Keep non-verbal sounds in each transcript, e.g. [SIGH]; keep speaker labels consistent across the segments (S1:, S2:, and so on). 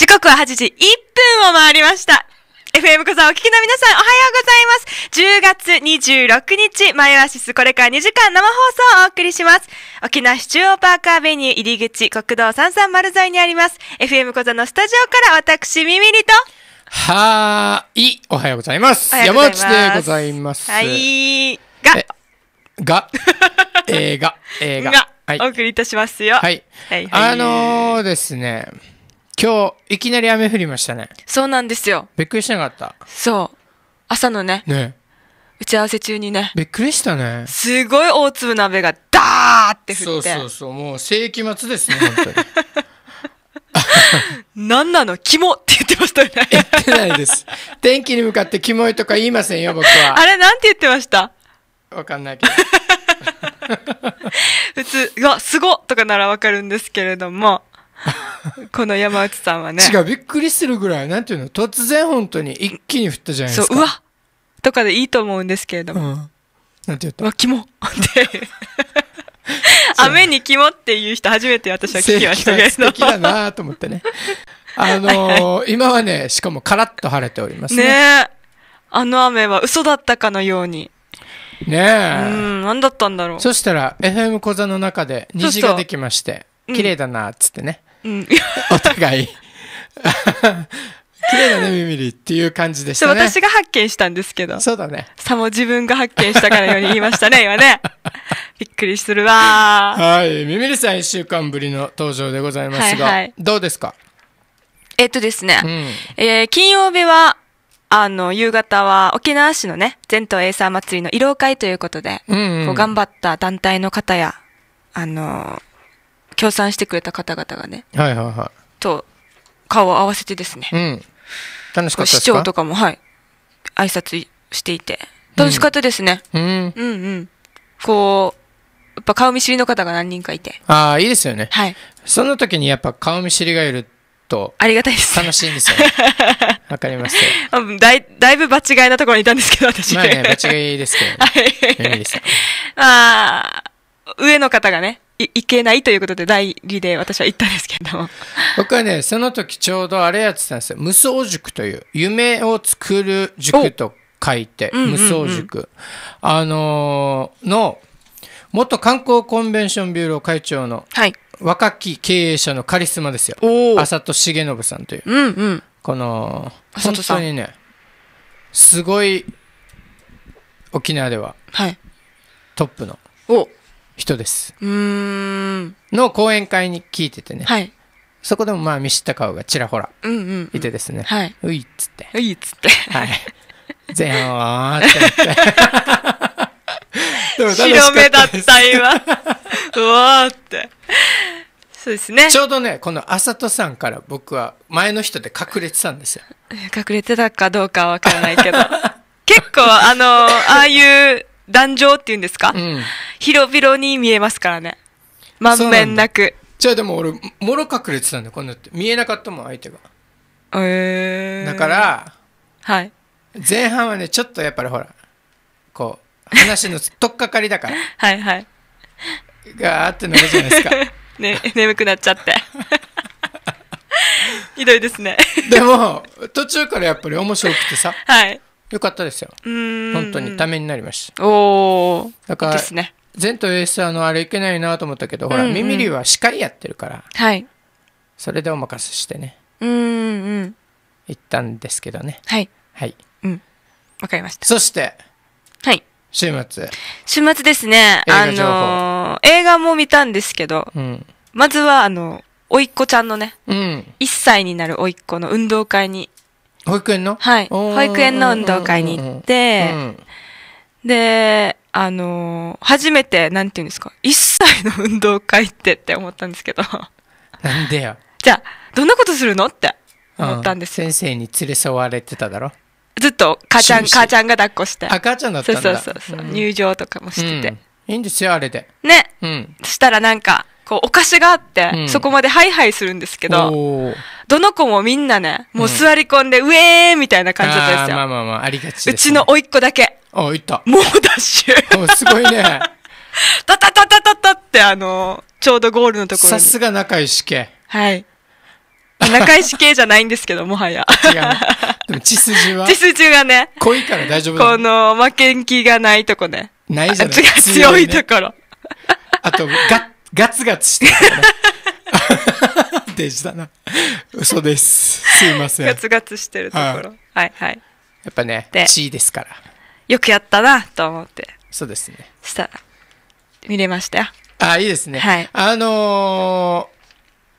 S1: 時刻は8時1分を回りました。FM 小座お聞きの皆さん、おはようございます。10月26日、マイオアシスこれから2時間生放送をお送りします。沖縄市中央パーカーベニュー入り口国道330沿いにあります。FM 小座のスタジオから私、ミミリと、
S2: はーい、おはようございます。ます山内でございます。はい。が、が、映画、
S1: 映画。はい、お送りいたしますよ。はい。はい、はい、あの
S2: ー、ですね。今日いきなり雨降りましたね
S1: そうなんですよびっくりしなかったそう朝のねね打ち合わせ中にね
S2: びっくりしたね
S1: すごい大粒の雨がダーって降ってそうそうそうもう世紀末ですね本当に [LAUGHS] 何なのキ
S2: モって言ってましたよね言ってないです。天気に向かってキモいとか言いませんよ、僕は。[LAUGHS] あれ、
S1: なんて言ってましたわかんないけど。[LAUGHS] 普通、うわ、すごとかならわかるんですけれども、[LAUGHS] この山内さんはね。違う、びっく
S2: りするぐらい、なんていうの、突然本当に一気に降ったじゃないですか。そう、うわとかでいいと思うんですけれども。うん、なんて言ったうわ、キモって
S1: [LAUGHS] 雨にキモっていう人初めて私は聞きましたけど。素敵だな
S2: と思ってね。[LAUGHS] あのーはいはい、今はね、しかもカラッと晴れておりますね。ね
S1: あの雨は嘘だったかのように。
S2: ねえ。うん、
S1: なんだったんだろう。そし
S2: たら、FM 小座の中で虹ができまして、綺麗だなっつってね。うん、[LAUGHS] お互い綺麗だね、ミミリっていう感じでしたね。私
S1: が発見したんですけど。そうだね。さも自分が発見したかのように言いましたね、[LAUGHS] 今ね。びっくりするわ
S2: はい、ミミリさん一週間ぶりの登場でございますが、はいはい、どうですか
S1: えっとですね、うん、えー、金曜日は、あの、夕方は沖縄市のね、全島エイサー祭りの慰労会ということで、うんうん、こう頑張った団体の方や、あのー協賛してくれた方々がね、はいはいはい、と顔を合わせてですね、うん、楽しかった市長とかも、はい、挨拶していて、楽しかったですね。うん、うん、うんこう、やっぱ顔見知りの方が何人かいて。
S2: ああ、いいですよね。はい。その時にやっぱ顔見知りがいると。
S1: ありがたいです。楽しいんですよ、ね。[LAUGHS] わかりますだい、だいぶ場違いなところにいたんですけど、私。まあね、場
S2: 違いですけどね。はい。
S1: あ [LAUGHS] あ、上の方がね、行けないということで代理で私は行ったんですけど僕はねその時ちょうどあれやっ
S2: てたんですよ無双塾という夢を作る塾と書いて無双塾、うんうんうん、あのー、の元観光コンベンションビューロー会長の若き経営者のカリスマですよ、はい、浅戸重信さんという、うんうん、この本当にねすごい沖縄ではトップの。は人です。
S3: の
S2: 講演会に聞いててね。はい。そこでもまあ見知った顔がちらほらいてですね。うはい。ういっつって。ういっつって。はい。前半はーってって。白 [LAUGHS] 目だった今。うわーって。そうですね。ちょうどね、このあさとさんから僕は前の人で
S1: 隠れてたんですよ。[LAUGHS] 隠れてたかどうかはわからないけど。結構あの、ああいう壇上っていうんですか、うん、広々に見えますからね。
S2: 満遍なく。じゃあでも俺、もろ隠れてたんだこんなって。
S1: 見えなかったもん、相手が。
S2: えー、だから、はい。前半はね、ちょっとやっぱりほら、こう、話の取 [LAUGHS] っかかりだから。はいはい。がーってなるじゃないですか。
S1: [LAUGHS] ね、眠くなっちゃって。[LAUGHS] ひどいですね。で
S2: も、途中からやっぱり面白くてさ。はい。よかったですよ本当にためになりましたおだからですね前途洋一さんのあれいけないなと思ったけど、ほら、うんうん、耳りは司りやってるから、はい、それでお任せしてね
S1: うんうん
S2: 行ったんですけどねはいはい
S1: うんわかりましたそしてはい週末週末ですねあのー、映画も見たんですけど、うん、まずはあの甥っ子ちゃんのね、うん、1歳になる甥っ子の運動会に保育園のはい。保育園の運動会に行って、で、あのー、初めて、なんていうんですか、1歳の運動会ってって思ったんですけど。なんでよ。じゃあ、どんなことするのって思ったん
S2: ですうん、先生に連れ添われてただろずっと母ちゃん、母ち
S1: ゃんが抱っこして。赤母ちゃんだったんだそうそうそう。うん、入場とかもしてて。うん、いいん
S2: ですよ、あれで。ね。うん。
S1: そしたらなんか、こう、お菓子があって、そこまでハイハイするんですけど、どの子もみんなね、もう座り込んで、うえーみたいな感じだったんですよ。まあ
S2: まあまあ、ありがち、ね、うちの
S1: 甥いっ子だけ。あ、い
S2: った。うダッシュ。すごいね。
S1: たたたたたたって、あの、ちょう
S2: どゴールのところに。さすが仲良し系。
S1: はい。仲良し系じゃないんですけど、もはや。違う、でも血筋は血筋がね。濃いから大丈夫だ、この、負けん気がないとこね。
S2: ないじゃない血が強いとこ
S1: ろ。あ
S2: と、ガッ、ガツガツしてる、ね。[LAUGHS] デジだな。嘘です。すいません。ガツガツし
S1: てるところ。はいはい。やっぱ
S2: ね、地位ですから。
S1: よくやったなと思って。そうですね。したら、見れましたよ。
S2: あ、いいですね。はい。あの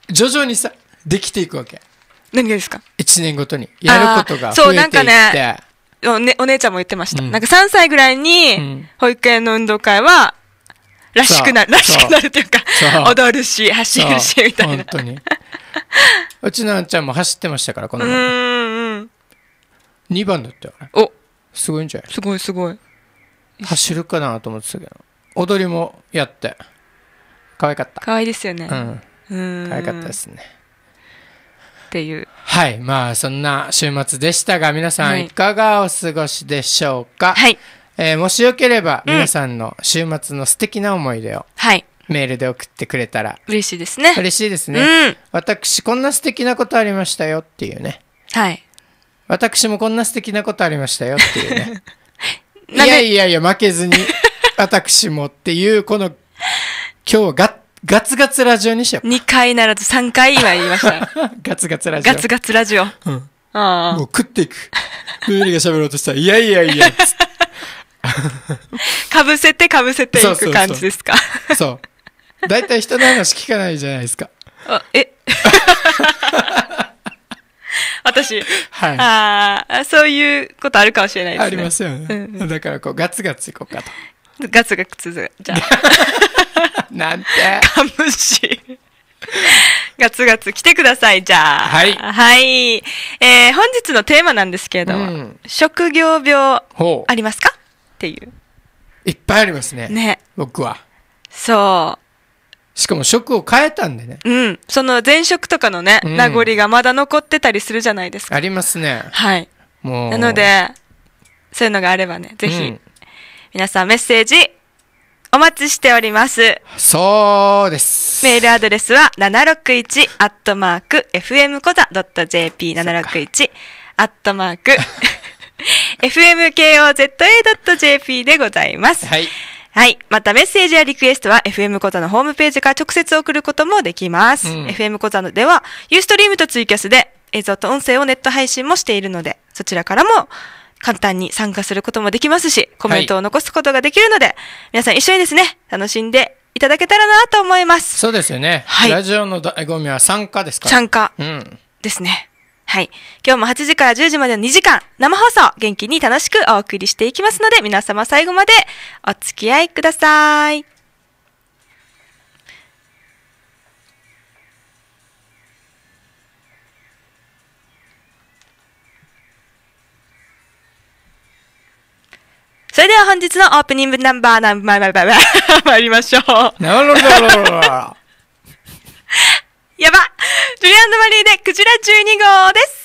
S2: ー、徐々にさ、できていくわけ。何がですか ?1 年ごとに。やることが増えていそう、なんかね
S1: おね、お姉ちゃんも言ってました。うん、なんか3歳ぐらいに、保育園の運動会は、らしくなる、らしくなるというか、踊るし、走るし、みたいな。本
S2: 当に。うちのあんちゃんも走ってましたから、この前。2番だったよ、ね。おすごいんじゃないすごいすごい。走るかなと思ってたけど。踊りもやって。可愛かった。
S1: 可愛いですよね。うん。うん可愛かったですね。
S2: っていう。はい。まあ、そんな週末でしたが、皆さんいかがお過ごしでしょうか。はい、はいえー、もしよければ、皆さんの週末の素敵な思い出を、はい。メールで送ってくれたら。嬉しいですね。嬉しいですね。うん、私、こんな素敵なことありましたよっていうね。はい。私もこんな素敵なことありましたよっていうね。[LAUGHS] いやいやいや、負けずに、[LAUGHS] 私もっていう、この、今日ガガ
S1: ツガツラジオにしよう。2回ならず3回今言いました。
S2: [LAUGHS] ガツガツラジオ。ガツガツラジオ。うん。ああ。もう食っていく。ムーリが喋ろうとしたら、いやいやいや、つっ
S1: て。[LAUGHS] かぶせてかぶせていく感じですか [LAUGHS] そう。大体人
S2: の話聞かないじゃないですか。
S1: あえ [LAUGHS] 私、はい、ああそういうことあるかもしれないですね。ありますよね。うん
S2: うん、だからこうガ
S1: ツガツいこうかと。ガツガツじゃあ。なんて。かむし。ガツガツ来てください、じゃあ。はい。はい。えー、本日のテーマなんですけれども、うん、職業病、ありますかっていう。いっぱいありますね。ね。僕は。そう。しか
S2: も職を変えたんでね。
S1: うん。その前職とかのね、うん、名残がまだ残ってたりするじゃないですか。あり
S2: ますね。はい。もう。なので、
S1: そういうのがあればね、ぜひ、うん、皆さんメッセージ、お待ちしております。そうです。メールアドレスは761、アットマーク、fmkoza.jp761、アットマーク、[LAUGHS] fmkoza.jp [LAUGHS] でございます。はい。はい。またメッセージやリクエストは FM コザのホームページから直接送ることもできます。うん、FM コザでは、ユーストリームとツイキャスで映像と音声をネット配信もしているので、そちらからも簡単に参加することもできますし、コメントを残すことができるので、はい、皆さん一緒にですね、楽しんでいただけたらなと思います。
S2: そうですよね。はい、ラジオの醍醐味は参加ですか参加うん。
S1: ですね。はい。今日も8時から10時までの2時間、生放送、元気に楽しくお送りしていきますので、皆様最後までお付き合いください。それでは本日のオープニングナンバーナンバーバーバーバー参りましょう。なるほど。やばトゥリアンドマリーでクジラ12号です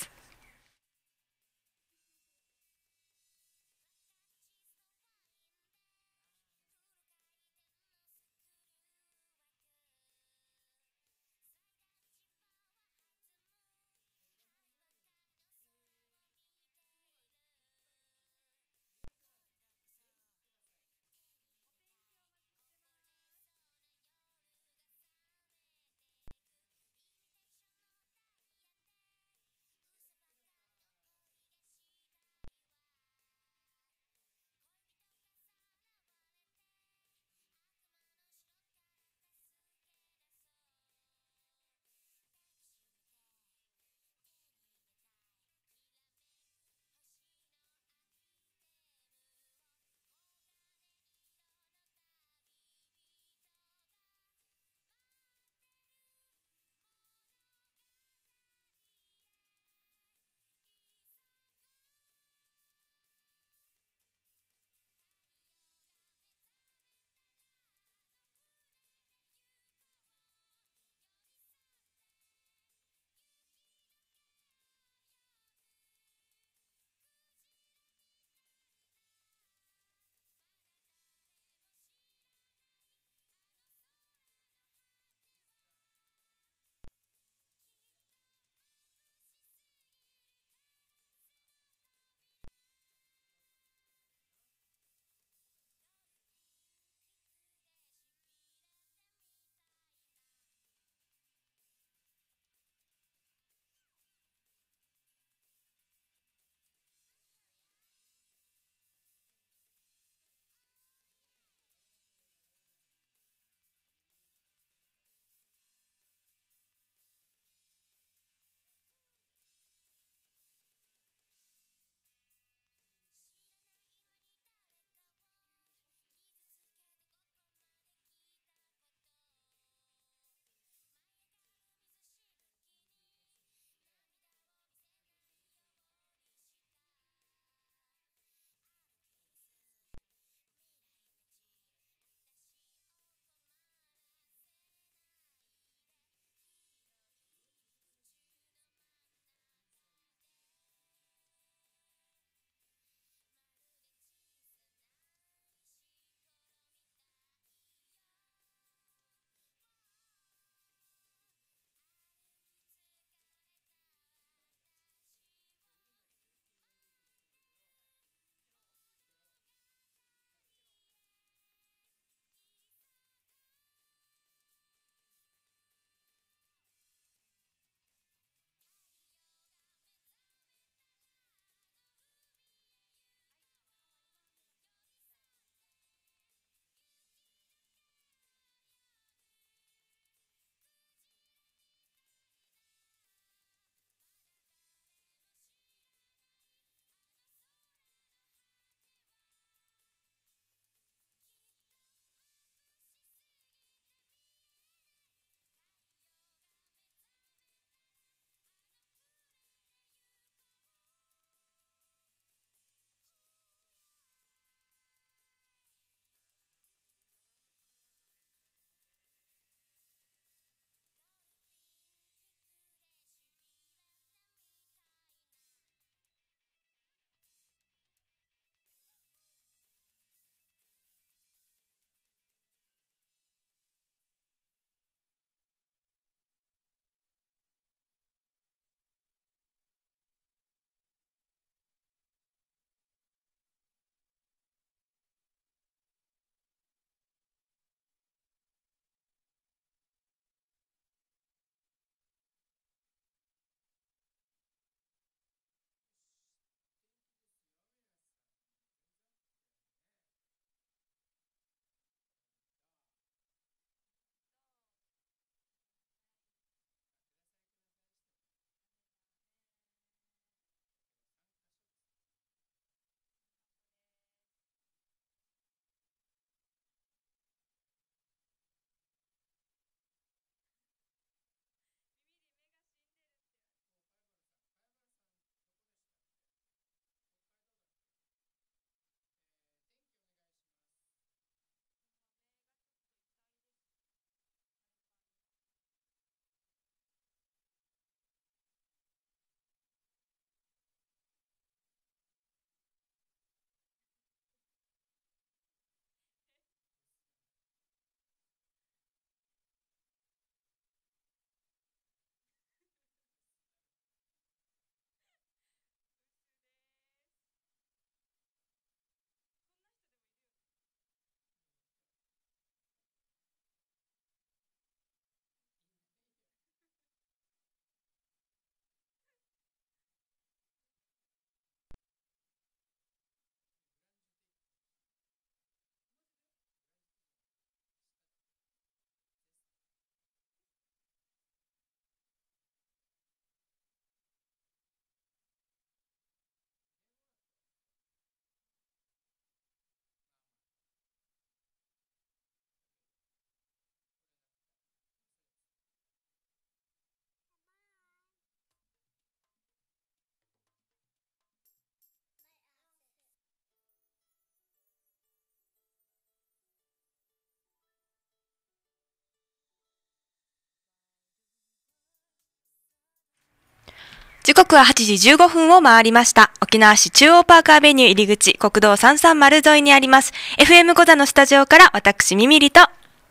S1: 時刻は8時15分を回りました。沖縄市中央パーカーベニュー入り口、国道330沿いにあります。FM 小座のスタジオから私、ミミリと。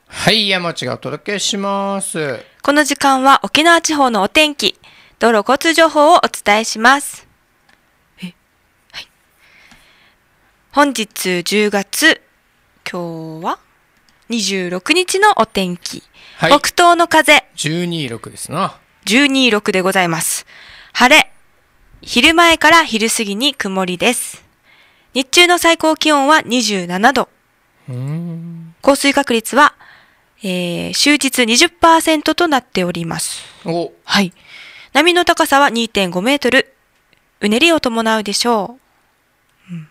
S2: はい、山地がお届けします。
S1: この時間は沖縄地方のお天気、道路交通情報をお伝えします。はい、本日10月、今日は26日のお天気。はい、北東の風。
S2: 126です
S1: な。126でございます。晴れ。昼前から昼過ぎに曇りです。日中の最高気温は27度。降水確率は、えー、終日20%となっております。はい。波の高さは2.5メートル。うねりを伴うでしょう。うん、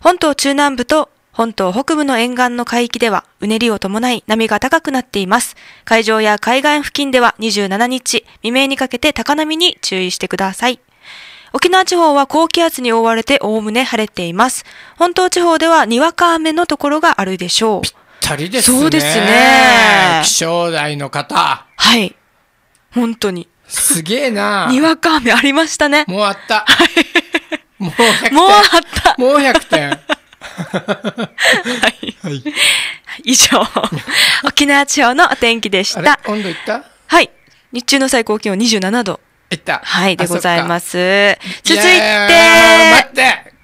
S1: 本島中南部と本島北部の沿岸の海域ではうねりを伴い波が高くなっています。海上や海岸付近では27日未明にかけて高波に注意してください。沖縄地方は高気圧に覆われておおむね晴れています。本島地方ではにわか雨のところがあるでしょう。ぴっ
S2: たりですね。そうですね。気象台の
S1: 方。はい。本当に。すげえな。[LAUGHS] にわか雨ありましたね。もうあった。はい。もう100点。もうあった。もう100点。はい。以上、[LAUGHS] 沖縄地方のお天気でした。温度いったはい。日中の最高気温27度。いった。はい、でございます。続いて、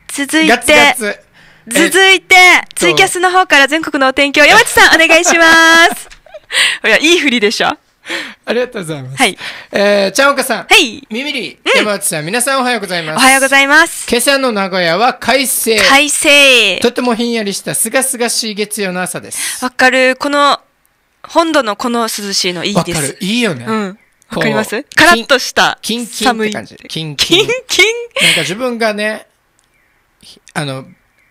S1: 続いて、ガツガツ続いて、ツイキャスの方から全国のお天気を山地さんお願いします。[LAUGHS] いや、いい振りで
S2: しょ [LAUGHS] ありがとうございます。はい。えー、ちゃおかさん。はい。みみり、山内さん、皆さんおはようございます。おはようございます。今朝の名古屋は快晴。快晴。とてもひんやり
S1: したすがすがしい月曜の朝です。わかる。この、本土のこの涼しいのいいです。わかる。
S2: いいよね。うん。
S1: わかりますカラッとしたキンキンって感じ。
S2: キンキン。キンキン。なんか自分がね、あの、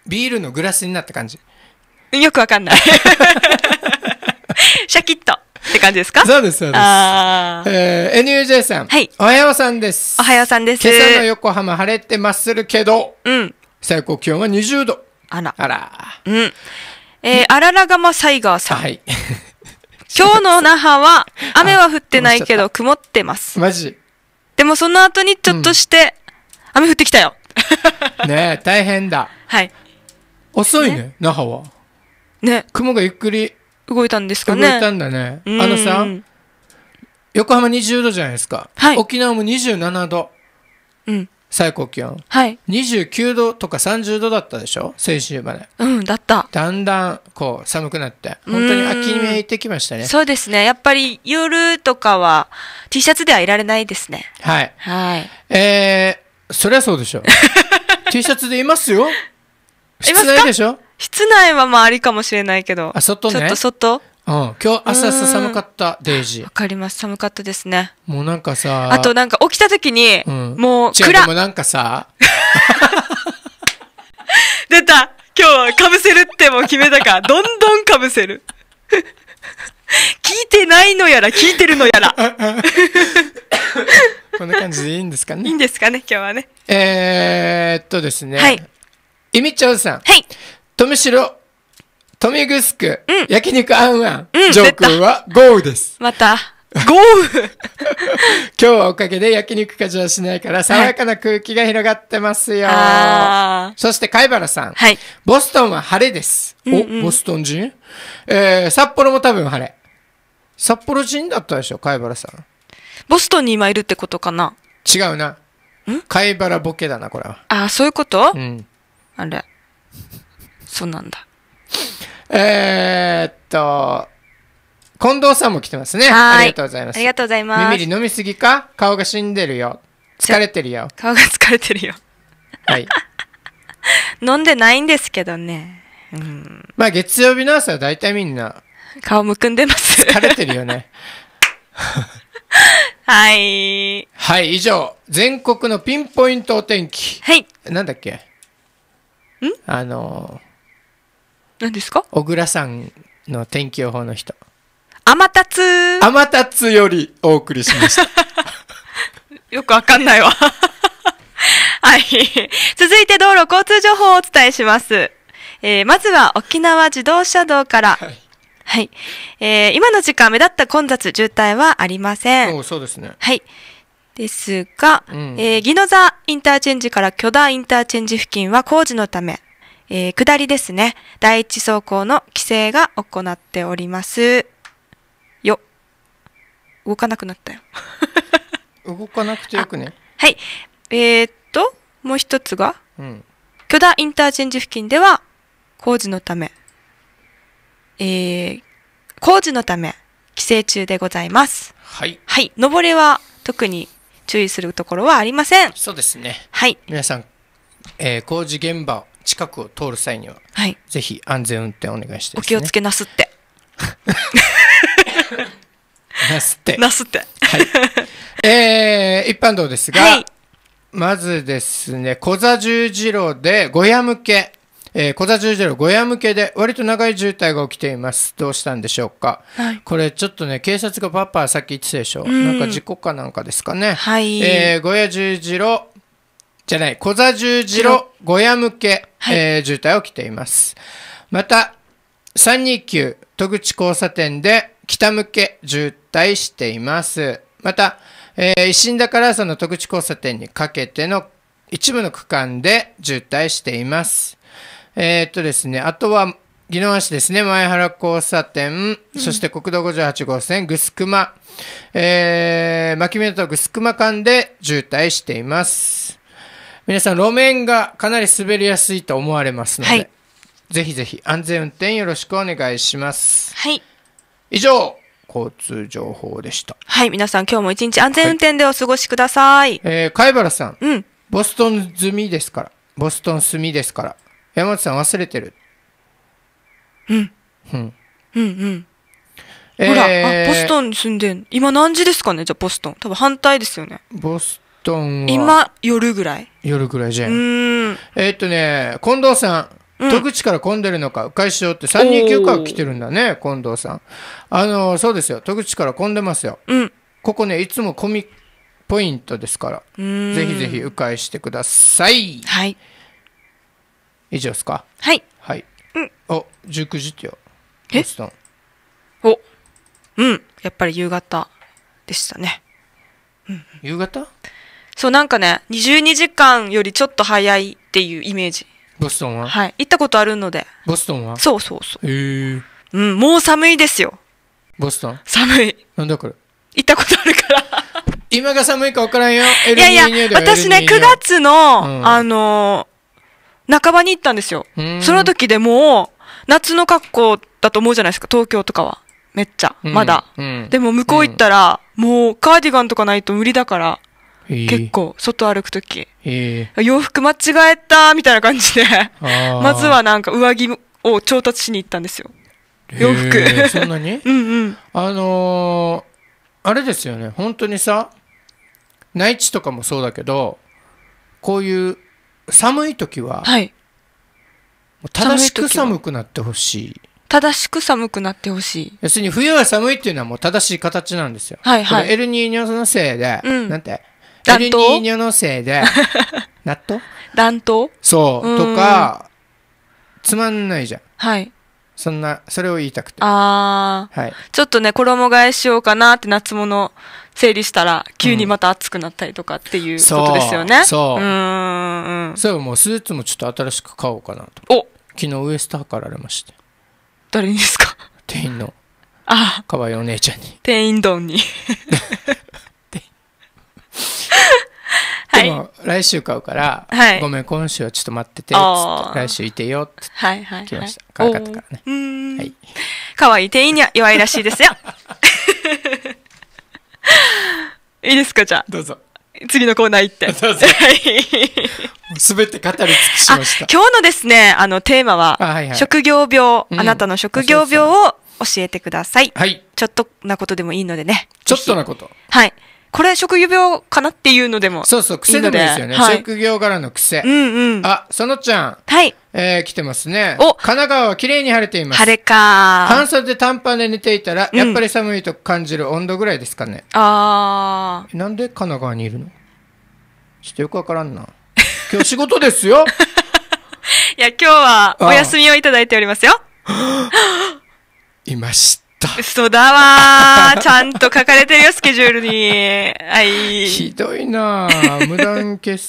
S2: ビールのグラスになった感じ。
S1: よくわかんない。[LAUGHS] シャキッと。って感じですかそうです、そうです。え
S2: ー、NUJ さん。はい。おはようさんです。おはようさんです。今朝の横浜晴れてまするけど、うん。最高気温は20度。あら。あら。
S1: うん。えー、あららがまサイガーさん。はい。[LAUGHS] 今日の那覇は [LAUGHS] 雨は降ってないけど曇ってます。マジでもその後にちょっとして、うん、雨降ってきたよ。
S2: [LAUGHS] ねえ、大変だ。はい。遅いね那覇は。
S1: ね。雲がゆっくり動いたんですかね。動いたんだ
S2: ね。あのさ、横浜20度じゃないですか。はい、沖縄も27度。うん。最高気温、はい、29度とか30度だったでしょ先週までうんだっただんだんこう寒くなって本当に秋めいてきましたねそう
S1: ですねやっぱり夜とかは T シャツではいられないですねはい、はい、え
S2: ー、そりゃそうでしょ [LAUGHS]
S1: T シャツでいますよ室内でしょ室内はまあありかもしれないけど。あ、外ね。ちょっと外。うん、
S2: 今日朝朝寒かったデイジーわ
S1: かります寒かったですね
S2: もうなんかさあとな
S1: んか起きた時に、うん、もう暗でも
S2: なんかさ
S1: [LAUGHS] 出た今日はかぶせるっても決めたか [LAUGHS] どんどんかぶせる聞いてないのやら聞いてるのやら [LAUGHS] こんな感じでいいんですかねいいんですかね今日はね
S2: えー、っとですねはいえみちゃんさんはいとむしろ、豊見城、うん、焼肉あんあん、うん、ジョー君は豪雨です。また。[LAUGHS] 豪雨 [LAUGHS] 今日はおかげで焼肉かじはしないから爽やかな空気が広がってますよ。そして貝原さん、はい、ボストンは晴れです。うんうん、お、ボストン人、えー、札幌も多分晴れ。札幌人だったでしょ、貝原さん。
S1: ボストンに今いるってことかな違うな。貝原ボケだな、これは。ああ、そう
S2: いうことうん。
S1: あれ。そうなんだ。
S2: えー、っと、近藤さんも来てますね。ありがとうございます。ありがとうございます。ミミリ飲みすぎか顔が死んでるよ。疲れてるよ。
S1: 顔が疲れ
S2: てるよ。はい。
S1: [LAUGHS] 飲んでないんですけどね。
S2: うん、まあ月曜日の朝は大体みんな。顔むくんでます。疲れてるよね。[LAUGHS] はい。はい、以上。全国のピンポイントお天気。はい。なんだっけんあのー何ですか小倉さんの天気予報の人天達天
S1: 達よりお送りしました [LAUGHS] よくわかんないわ [LAUGHS] はい続いて道路交通情報をお伝えします、えー、まずは沖縄自動車道から、はいはい、えー、今の時間目立った混雑渋滞はありませんそうそうですねはいですが、うん、えー、宜野座インターチェンジから巨大インターチェンジ付近は工事のためえー、下りですね。第一走行の規制が行っております。よ。動かなくなったよ。[LAUGHS] 動かなくてよくね。はい。えー、っと、もう一つが、うん、巨大インターチェンジ付近では、工事のため、えー、工事のため、規制中でございます。はい。はい。上れは特に注意するところはありません。そうですね。はい。
S2: 皆さん、えー、工事現場近くを通る際には、はい、ぜひ安全運転お願いして、ね、お気をつけなすって [LAUGHS] なすってなすって、はい、えー、一般道ですが、はい、まずですね小座十字路で小屋向けえー、小座十字路小屋向けで割と長い渋滞が起きていますどうしたんでしょうか、はい、これちょっとね警察がパッパさっき言ってたでしょ、うん、なんか事故かなんかですかね、
S1: はい、え
S2: ー、小屋十字路じゃない、小座十字路小屋向け、はい、えー、渋滞を来ています。また、329戸口交差点で北向け渋滞しています。また、えー、石田から朝の戸口交差点にかけての一部の区間で渋滞しています。えー、っとですね、あとは、宜野湾市ですね、前原交差点、うん、そして国道58号線、ぐすくま、えー、牧港とぐすくま間で渋滞しています。皆さん路面がかなり滑りやすいと思われますので、はい、ぜひぜひ
S1: 安全運転よろしくお願いします。はい。以上、
S2: 交通情報でした。
S1: はい、皆さん今日も一日安全運転でお過ごしください。はい、
S2: えー、貝原さん。うん。ボストン済みですから。ボストン済みですから。山本さん忘れてる。
S1: うん。
S4: う
S2: ん。うんうん。えー、ほら、あ、ボストン
S1: に住んでん。今何時ですかねじゃあボストン。多分反対ですよね。
S2: ボストンは今夜ぐらい夜ぐらいじゃんえっとね近藤さん戸口から混んでるのか、迂回しようって3人9から来てるんだね近藤さんあのそうですよ戸口から混んでますよ、うん、ここねいつも混みポイントですから
S1: ぜひぜ
S2: ひ迂回してくださいはい以上ですかはいはい、
S1: お19時ってよえおうんやっぱり夕方でしたね、夕方そう、なんかね、22時間よりちょっと早いっていうイメージ。
S2: ボストンはは
S1: い。行ったことあるので。
S2: ボストンはそうそうそう。へえ。
S1: うん、もう寒いですよ。ボストン寒い。
S2: なんだこれ行ったことある
S1: から。今が寒いか分からんよ。エルいニやーいや、私ね、9。月の、うんあのー半ばに行ったんですよその時でもう、夏の格好だと思うじゃないですか、東京とかは。めっちゃ、まだ。うん。でも向こう行ったら、もうカーディガンとかないと無理だから、結構外歩く時、
S2: 洋
S1: 服間違えたみたいな感じで
S2: まずは
S1: なんか上着を調達しに行ったんですよ
S2: 洋服、そん
S1: なに [LAUGHS] うん、うん、
S2: あのー、あれですよね本当にさ内地とかもそうだけどこういう寒い時は、はい、正しく寒くなってほしい
S1: 正しく寒くなってほしい
S2: 要するに冬は寒いっていうのはもう正しい形なんですよ、はいはい、エルニーニョのせいで、うん、なんてエルニーニョのせいで [LAUGHS]
S1: 納豆暖冬そうとか
S2: つまんないじゃんはいそんなそれを言いたくて
S1: ああ、はい、ちょっとね衣替えしようかなって夏物整理したら急にまた暑くなったりとかっていうことですよね、うん、そううん
S2: そうもうスーツもちょっと新しく買おうかなとお昨日ウエスト測られま
S1: して誰にですか店員のああ
S2: かわいいお姉ちゃんに
S1: 店員丼に [LAUGHS] でも来週
S2: 買うから、はい、ごめん今週はちょっと待ってて来週いてよってはいはい、はい、来ましたかった
S1: からねわいい店員には弱いらしいですよ [LAUGHS] いいですかじゃあどうぞ次のコーナー行って。
S2: す [LAUGHS] べて語り尽く
S1: しました。今日のですね、あの、テーマは、はいはい、職業病、うん、あなたの職業病を教えてください。はい。ちょっとなことでもいいのでね。ちょっとなこと。はい。これ職業病かなっていうのでもそうそう、癖でもいいですよね。はい、職
S2: 業柄の癖。うんうん。あ、そのちゃん。はい。えー、来てますね。お神奈川は綺麗に晴れています。晴れか半袖短パンで寝ていたら、うん、やっぱり寒いと感じる温度ぐらいですかね。
S1: あ
S2: あ。なんで神奈川にいるのちょっとよくわからんな。今日仕事ですよ
S1: [LAUGHS] いや、今日はお休みをいただいておりますよ。[GASPS]
S2: [GASPS] いました。。
S1: 嘘だわー。[LAUGHS] ちゃんと書かれてるよ、スケジュールに。はい。ひどいなー。無断欠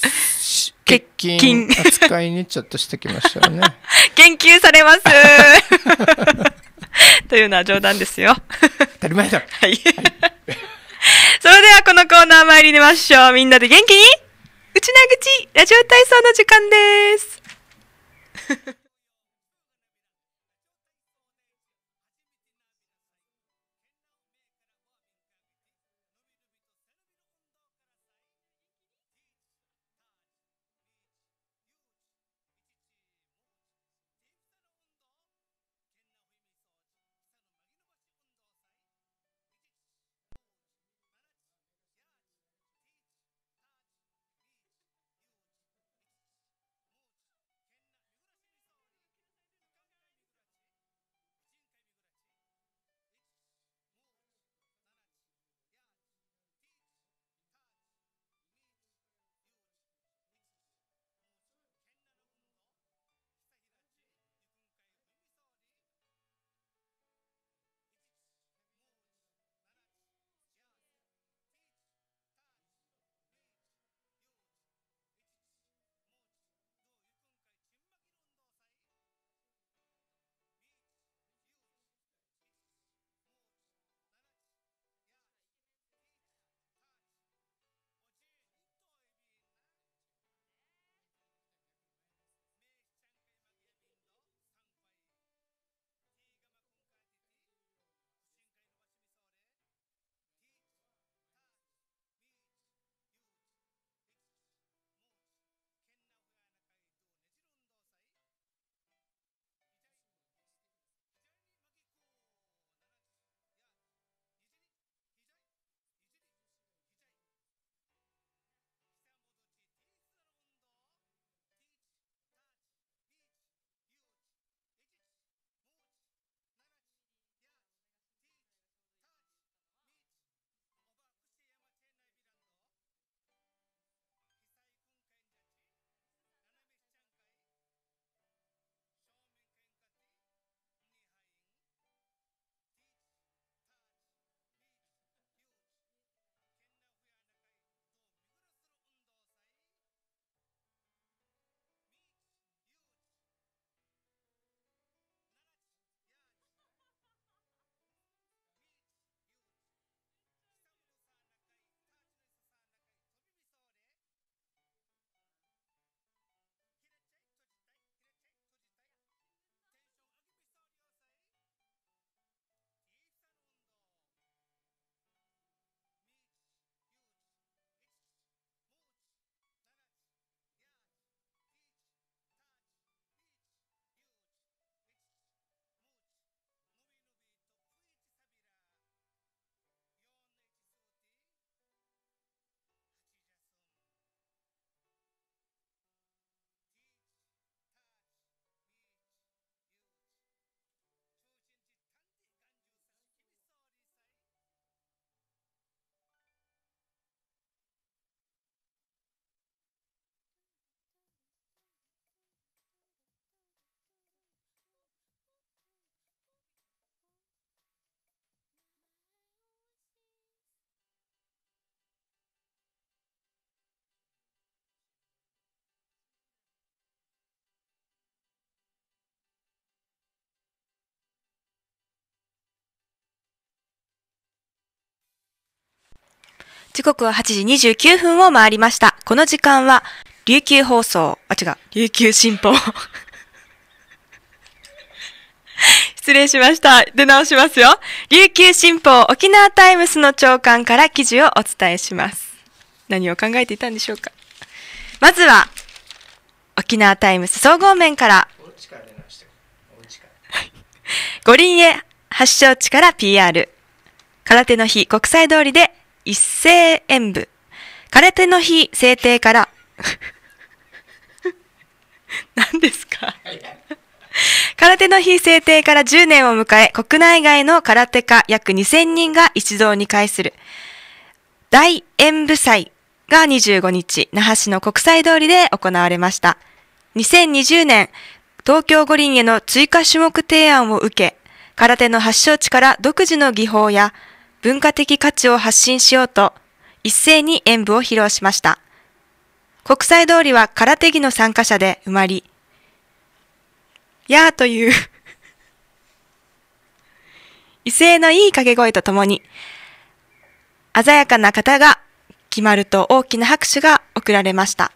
S2: 欠勤扱いにちょっとしてきましたね。
S1: 研 [LAUGHS] 究されます [LAUGHS] というのは冗談ですよ。当たり前だ。はい。それではこのコーナー参りましょう。みんなで元気に内ちなラジオ体操の時間です。時刻は8時29分を回りました。この時間は、琉球放送、あ、違う、琉球新報。[LAUGHS] 失礼しました。出直しますよ。琉球新報沖縄タイムスの長官から記事をお伝えします。何を考えていたんでしょうか。まずは、沖縄タイムス総合面から、五輪へ発祥地から PR。空手の日国際通りで一斉演舞。空手の日制定から [LAUGHS] 何ですか空手の日制定から10年を迎え、国内外の空手家約2000人が一堂に会する大演舞祭が25日、那覇市の国際通りで行われました。2020年、東京五輪への追加種目提案を受け、空手の発祥地から独自の技法や文化的価値を発信しようと、一斉に演舞を披露しました。国際通りは空手着の参加者で埋まり、やーという [LAUGHS] 威勢のいい掛け声とともに、鮮やかな方が決まると大きな拍手が送られました。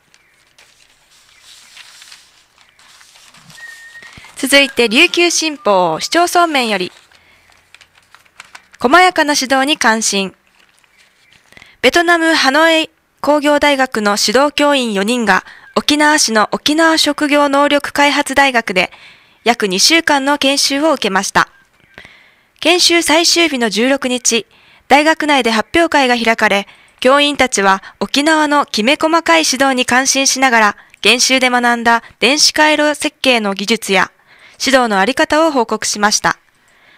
S1: 続いて、琉球新報、市町村面より、細やかな指導に関心。ベトナム・ハノイ工業大学の指導教員4人が沖縄市の沖縄職業能力開発大学で約2週間の研修を受けました。研修最終日の16日、大学内で発表会が開かれ、教員たちは沖縄のきめ細かい指導に感心しながら、研修で学んだ電子回路設計の技術や指導のあり方を報告しました。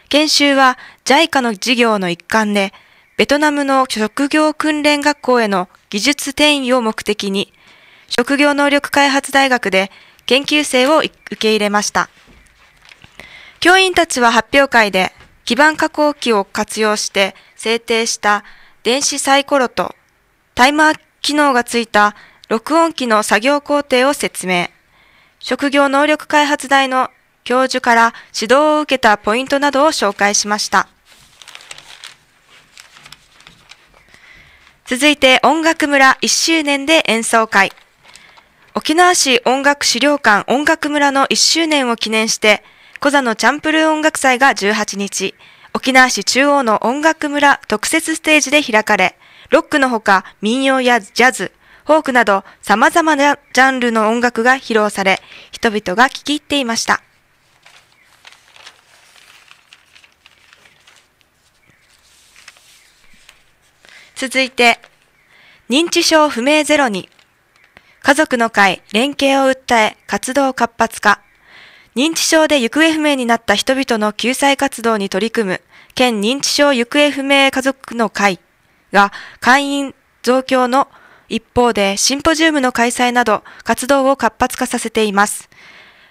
S1: 研修は JICA の事業の一環で、ベトナムの職業訓練学校への技術転移を目的に、職業能力開発大学で研究生を受け入れました。教員たちは発表会で、基盤加工機を活用して制定した電子サイコロとタイマー機能がついた録音機の作業工程を説明。職業能力開発大の教授から指導を受けたポイントなどを紹介しました。続いて音楽村1周年で演奏会。沖縄市音楽資料館音楽村の1周年を記念して、コザのチャンプルー音楽祭が18日、沖縄市中央の音楽村特設ステージで開かれ、ロックのほか民謡やジャズ、フォークなど様々なジャンルの音楽が披露され、人々が聴き入っていました。続いて、認知症不明ゼロに、家族の会連携を訴え活動活発化、認知症で行方不明になった人々の救済活動に取り組む県認知症行方不明家族の会が会員増強の一方でシンポジウムの開催など活動を活発化させています。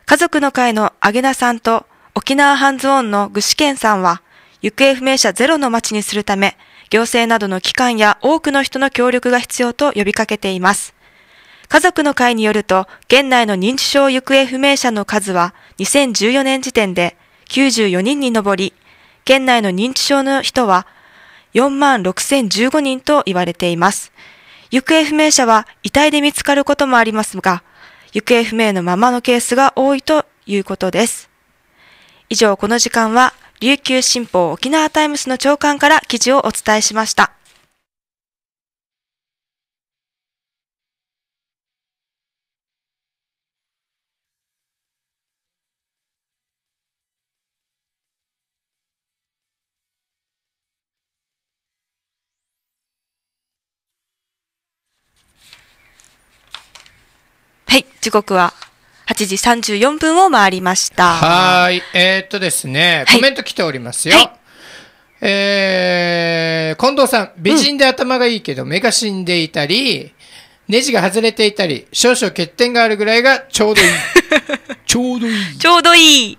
S1: 家族の会のアゲナさんと沖縄ハンズオンの具志堅さんは行方不明者ゼロの街にするため行政などの機関や多くの人の協力が必要と呼びかけています。家族の会によると、県内の認知症行方不明者の数は2014年時点で94人に上り、県内の認知症の人は4万6015人と言われています。行方不明者は遺体で見つかることもありますが、行方不明のままのケースが多いということです。以上、この時間は琉球新報沖縄タイムスの長官から記事をお伝えしました。はい、時刻は8時34分を回りました。は
S2: い。えー、っとですね、コメント来ておりますよ。はいはい、
S1: えー、近藤さん、
S2: 美人で頭がいいけど、目が死んでいたり、ネジが外れていたり、少々欠点があるぐらいがちょうどいい。[LAUGHS] ちょうどいい。ちょうどいい。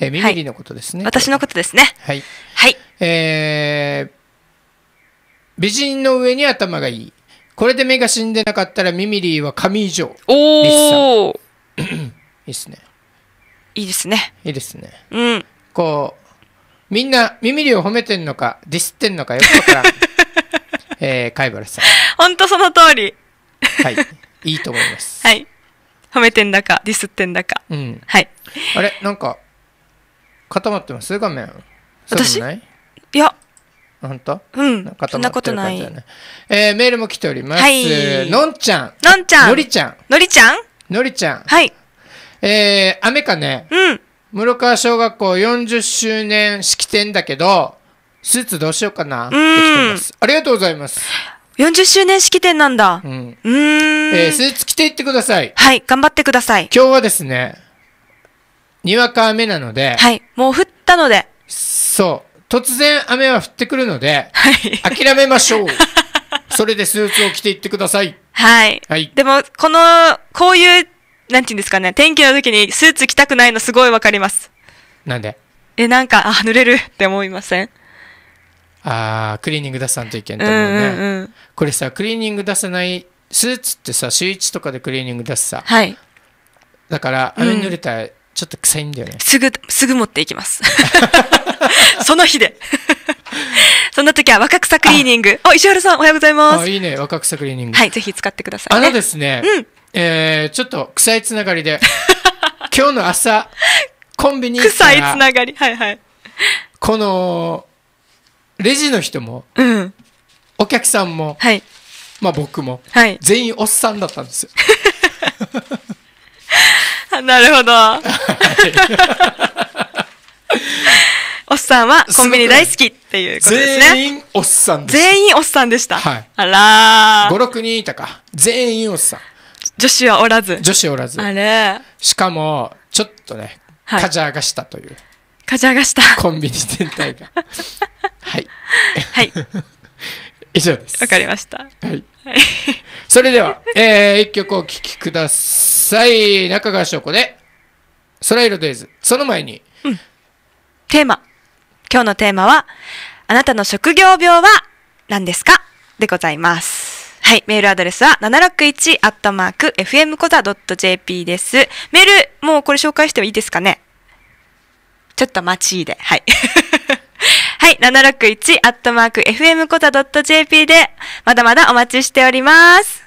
S2: えー、ミミリのことですね、はい、私のことですね。はい。はい。えー、美人の上に頭がいい。これで目が死んでなかったらミミリーは神以上。おー。[COUGHS] いいっすね。いいですね。いいですね。うん。こう、みんな、耳を褒めてんのか、ディスってんのかよくわからん。[LAUGHS] えー、貝原さん。
S1: ほんとその通り。
S2: はい。[LAUGHS] いいと思います。
S1: はい。褒めてんだか、ディスってんだか。うん。はい。あれ、なんか、固まってます画面。そうじゃないいや、本当うん。そ固んまなっこてとるな感い。じだ
S2: ね。えーメールも来ております。はいのんちゃん。のんちゃんのりちゃん。のりちゃんのりちゃん。はい。えー、雨かね。うん。室川小学校40周年式典だけど、スーツどうしようかな。うん。ありがとうございます。
S1: 40周年式典なんだ。うん。うんえー、スーツ着ていってください。はい、頑張ってください。今日はですね、にわか雨なので、はい、もう
S2: 降ったので。そう。突然雨は降ってくるので、はい、諦めましょ
S1: う。それでスーツを着ていってください。はい。はい。でも、この、こういう、なんていうんですかね、天気の時にスーツ着たくないのすごいわかります。なんでえ、なんか、あ、濡れるって思いません
S2: ああ、クリーニング出さんといけんと思うね。うんうんうん、これさ、クリーニング出さない、スーツってさ、週1とかでクリーニング出すさ。はい。だから、あれ濡れたら、うんちょっと臭いんだよね。
S1: すぐ、すぐ持っていきます。[LAUGHS] その日で。そんな時は若草クリーニング。お、石原さん、おはようございます。あ、
S2: いいね。若草クリーニ
S1: ング。はい、ぜひ使ってください、
S2: ね、あのですね、うん、えー、ちょっと臭いつながりで、[LAUGHS] 今日の朝、コンビニ臭いつながり。はいはい。この、レジの人も、うん、お客さんも、はい、まあ僕も、はい、全員おっさんだったんですよ。[LAUGHS]
S1: なるほど。おっさんはコンビニ大好きっていうことですね。全員おっさんで全員おっさんでした。はい。あらー。5、6人いたか。全員おっさん。女子はおらず。
S2: 女子おらず。あれしかも、ちょっとね、はい、カジャーがしたという。カジャーがした。コンビニ全体が。[LAUGHS] はい。はい。[LAUGHS] 以上で
S1: す。わかりました。は
S2: い。はい、それでは、えー、一曲お聴きくださ
S1: い。さい中川翔子で「空色デイズ」その前に、うん、テーマ今日のテーマは「あなたの職業病は何ですか?」でございますはい。メールアドレスは、761アットマーク、f m k o z j p です。メール、もうこれ紹介してもいいですかねちょっと待ちで。はい。[LAUGHS] はい。761アットマーク、f m k o z j p で、まだまだお待ちしております。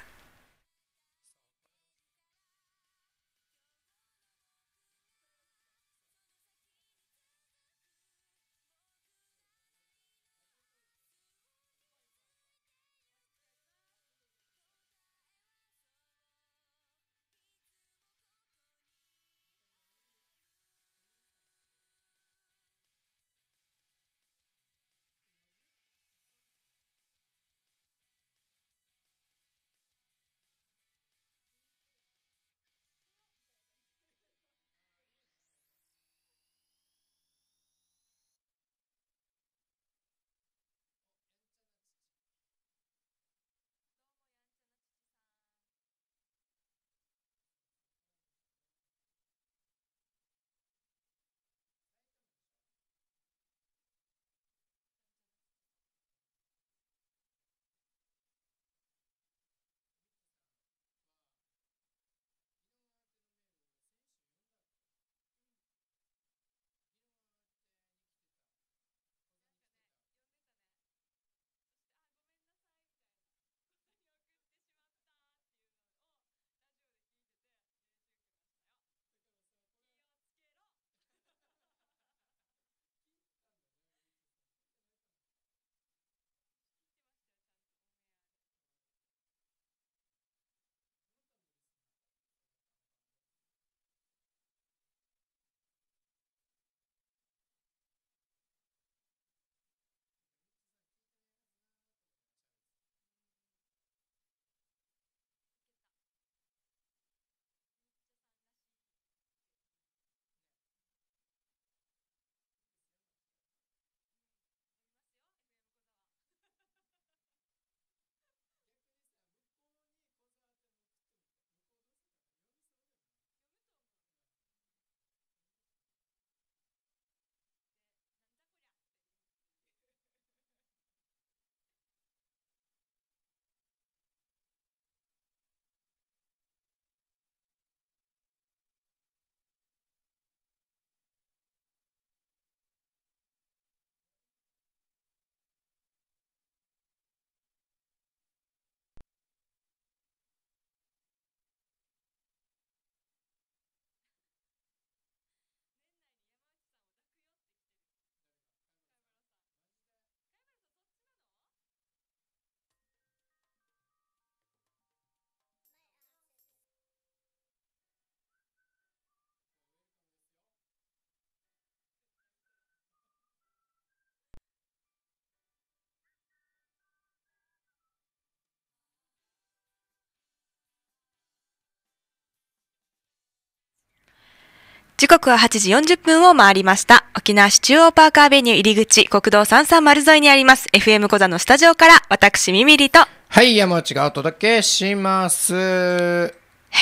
S1: 時刻は8時40分を回りました。沖縄市中央パーカーベニュー入り口国道330沿いにあります FM 小座のスタジオから私ミミリと。
S2: はい、山内がお届けします。は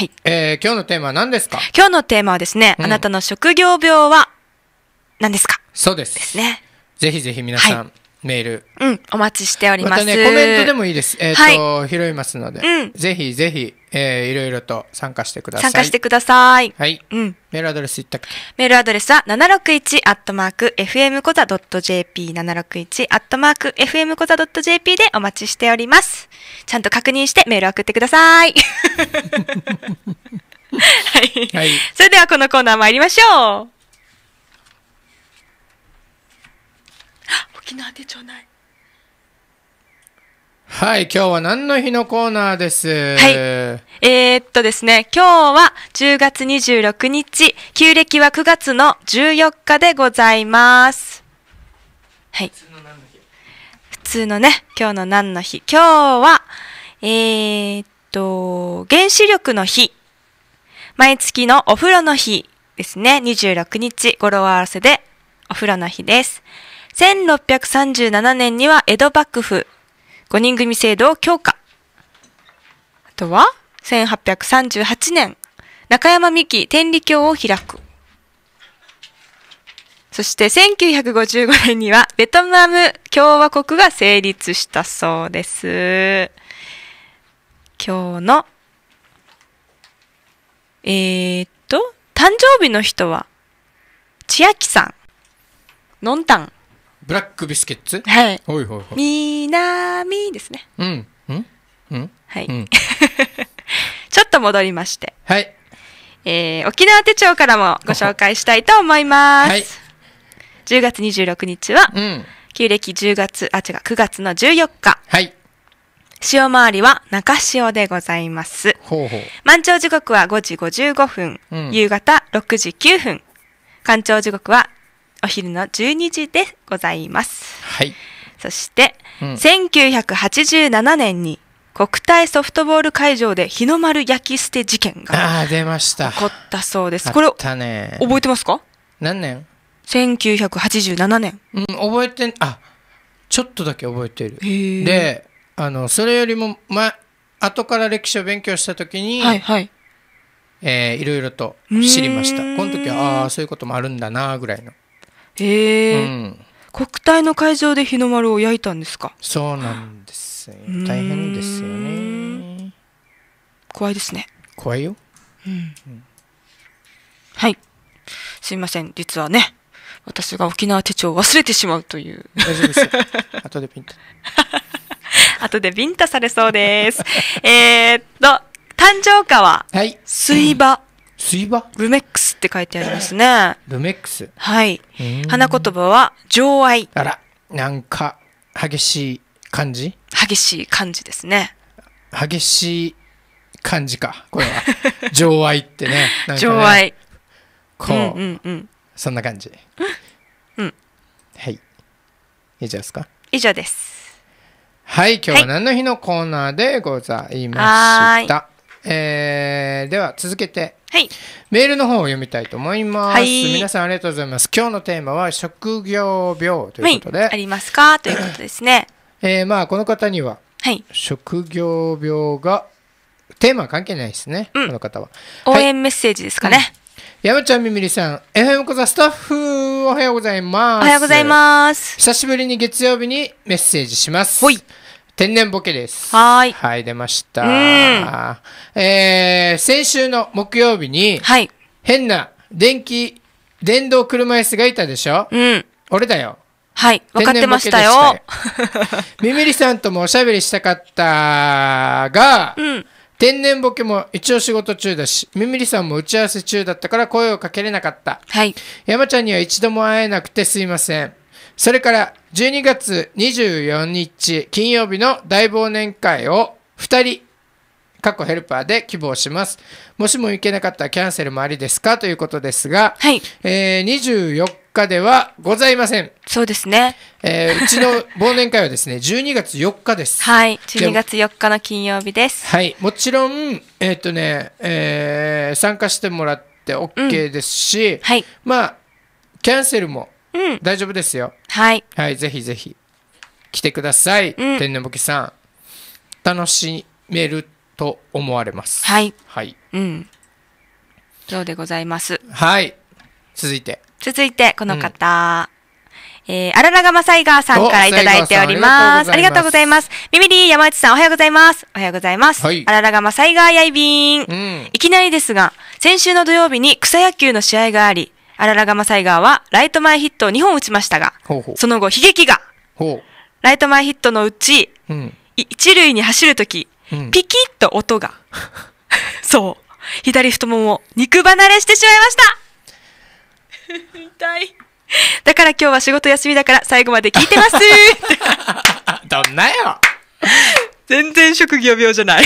S2: い。えー、今日のテ
S1: ーマは何ですか今日のテーマはですね、うん、あなたの職業病は何ですかそうです。ですね。
S2: ぜひぜひ皆さん、はい、メール。
S1: うん、お待ちしております。またね、コメントでもいいです。えっ、ー、と、はい、拾いますので、うん、
S2: ぜひぜひえー、いろいろと参加してください。参加してく
S1: ださい。はい。うん。
S2: メールアドレス言ったっけ
S1: メールアドレスは761アットマーク FM コザ .jp 761アットマーク FM コザ .jp でお待ちしております。ちゃんと確認してメール送ってください。[LAUGHS] はい、はい。それではこのコーナー参りましょう。沖縄でちょうだい。はい、今日は何の日のコーナーです。はい。えー、っとですね、今日は10月26日、旧暦は9月の14日でございます。はい。普通のね、今日の何の日。今日は、えー、っと、原子力の日。毎月のお風呂の日ですね。26日、語呂合わせでお風呂の日です。1637年には江戸幕府5人組制度を強化。あとは、1838年、中山美紀天理教を開く。そして1955年にはベトナム共和国が成立したそうです。今日の、えー、っと、誕生日の人は、千秋さん、のんたん、
S2: ブラックビスケッツはいほいほいほい
S1: 南ですね
S2: うんんんはい、うん、[LAUGHS]
S1: ちょっと戻りましてはいえー、沖縄手帳からもご紹介したいと思います。はい、10月26日は、うん、旧暦10月、あ、違う、9月の14日。はい。潮回りは中潮でございます。ほうほう満潮時刻は5時55分、うん、夕方6時9分。干潮時刻はお昼の12時でございます。はい。そして、うん、1987年に国体ソフトボール会場で日の丸焼き捨て事件
S2: が出ました。起こっ
S1: たそうです。これ、ね、覚えてますか何年 ?1987 年。
S2: うん、覚えてあちょっとだけ覚えてる。で、あの、それよりも前、後から歴史を勉強した時に、はいはい。えー、いろいろと知りました。この時は、ああ、そういうこともあるんだな、ぐらいの。
S1: へえ、うん、国体の会場で日の丸を焼いたんですかそうなんですよ大変ですよね怖いですね怖いよ、うん、うん、はいすいません実はね私が沖縄手帳を忘れてしまうという大丈夫ですよ [LAUGHS] 後でピンタ [LAUGHS] 後でビンタされそうですえっと誕生花は水場、はい、水場ルメックスって書いてありますね。ルメックス。はい。花言葉は情愛。あら、なんか激しい感じ激しい感じですね。
S2: 激しい感じか、これは。[LAUGHS] 情愛ってね。ね情愛。
S1: こう,、うんうん
S2: そんな感じ。うん。はい。以上ですか
S1: 以上です。
S2: はい、今日は何の日のコーナーでございました。はい、えー、では続けてはい、メールの方を読みたいと思います、はい、皆さんありがとうございます今日のテーマは職業病ということで、はい、ありますかということですねえー、まあこの方には、はい、職業病がテーマは関係ないですね、うん、この方は応援メッセージですかね、うん、山ちゃんみみりさん FM 講座スタッフおはようございますおはようございます久しぶりに月曜日にメッセージしますはい天然ボケです。はい。はい、出ました。えー、先週の木曜日に、はい。変な電気、電動車椅子がいたでしょうん。俺だよ。はい、分かってましたよ。みみりさんともおしゃべりしたかったが、うん、天然ボケも一応仕事中だし、みみりさんも打ち合わせ中だったから声をかけれなかった。はい。山ちゃんには一度も会えなくてすいません。それから12月24日金曜日の大忘年会を2人、過去ヘルパーで希望します。もしも行けなかったらキャンセルもありですかということですが、はい。えー、24日ではござ
S1: いません。そうですね。
S2: えー、うちの忘年会はですね、12月4日です。はい。12月4日の金曜日です。はい。もちろん、えっ、ー、とね、えー、参加してもらって OK ですし、うん、はい。まあ、キャンセルもうん、大丈夫ですよ。はい。はい、ぜひぜひ来てください。うん、天然ボケさん、楽しめると思われます。はい。はい。
S1: うん。そうでございます。はい。続いて。続いて、この方。うん、えー、あららがまさいがさんからいただいております。ありがとうございます。ミミリー山内さんおはようございます。おはようございます。はい、あららがまさいがやいびん。うん、いきなりですが、先週の土曜日に草野球の試合があり、アララガマサイガーはライト前ヒットを2本打ちましたが、ほうほうその後悲劇が、ライト前ヒットのうち、うん、一塁に走るとき、うん、ピキッと音が、[LAUGHS] そう、左太ももを肉離れしてしまいま
S2: した痛い。
S1: だから今日は仕事休みだから最後まで聞いてます
S2: [LAUGHS] どんなよ全然職業病じゃない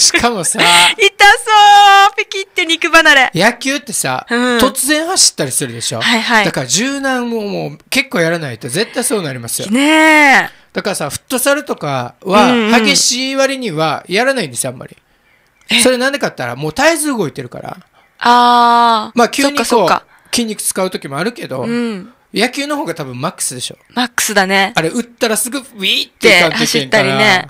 S2: しかもさ、[LAUGHS]
S1: 痛そうピキって
S2: 肉離れ。野球ってさ、うん、突然走ったりするでしょはいはい。だから柔軟をもう結構やらないと絶対そうなりますよ。ねえ。だからさ、フットサルとかは、激しい割にはやらないんですよ、あんまり。うんうん、それなんでかったら、もう絶えず動いてるから。あ
S1: あ。
S3: まあ急
S2: にこう、筋肉使う時もあるけど、うん、野球の方が多分マックスでしょ。
S1: マックスだね。あれ、打ったらすぐ、ウィーって感じ走ったりね。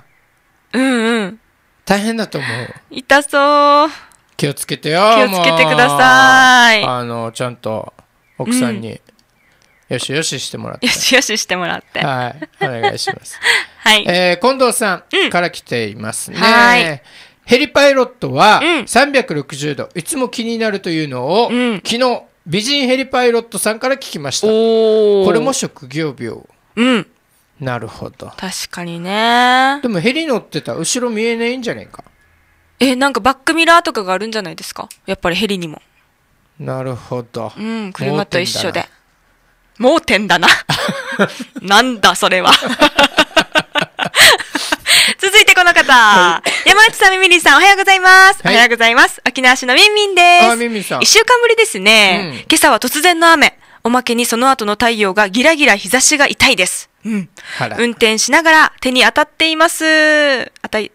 S1: うんうん。大変だと思う。痛そう。
S2: 気をつけてよ。気をつけてくださいあの、ちゃんと奥さんに、よしよししてもらってよ。
S1: しよししてもらって。
S2: はい。お願いしま
S1: す。[LAUGHS] は
S2: い。えー、近藤さんから来ていますね。はいヘリパイロットは360度、いつも気になるというのを、うん昨日、美人ヘリパイロットさんから聞きました。これも職業病。うん。なるほど確かにねでもヘリ
S1: 乗ってたら後ろ見えないんじゃねえかえなんかバックミラーとかがあるんじゃないですかやっぱりヘリにも
S2: なるほどうん車と一緒で
S1: 盲点だな [LAUGHS] なんだそれは [LAUGHS] 続いてこの方、はい、山内さんみみりさんおはようございます、はい、おはようございます沖縄市のみんみんですあみんみんさん一週間ぶりですね、うん、今朝は突然の雨おまけにその後の太陽がギラギラ日差しが痛いです。うん。運転しながら手に当たっています。あたい、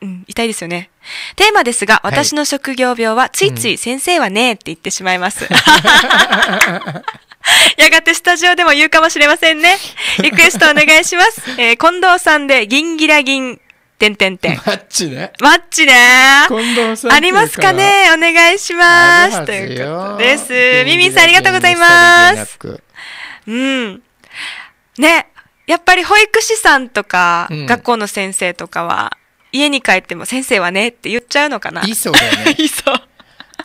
S1: うん、痛いですよね。テーマですが、私の職業病は、ついつい先生はね、って言ってしまいます。う [LAUGHS] んやがてスタジオでも言うかもしれませんね。リクエストお願いします。えー、近藤さんで、銀ギラ銀。てんてんてん。マッチね。マッチね。近藤さん。ありますかねお願いします。ということです。ミミさんありがとうございま
S2: す。う
S1: ん。ね。やっぱり保育士さんとか、うん、学校の先生とかは、家に帰っても先生はねって言っちゃうのかな。いそうだね。[LAUGHS] いそう。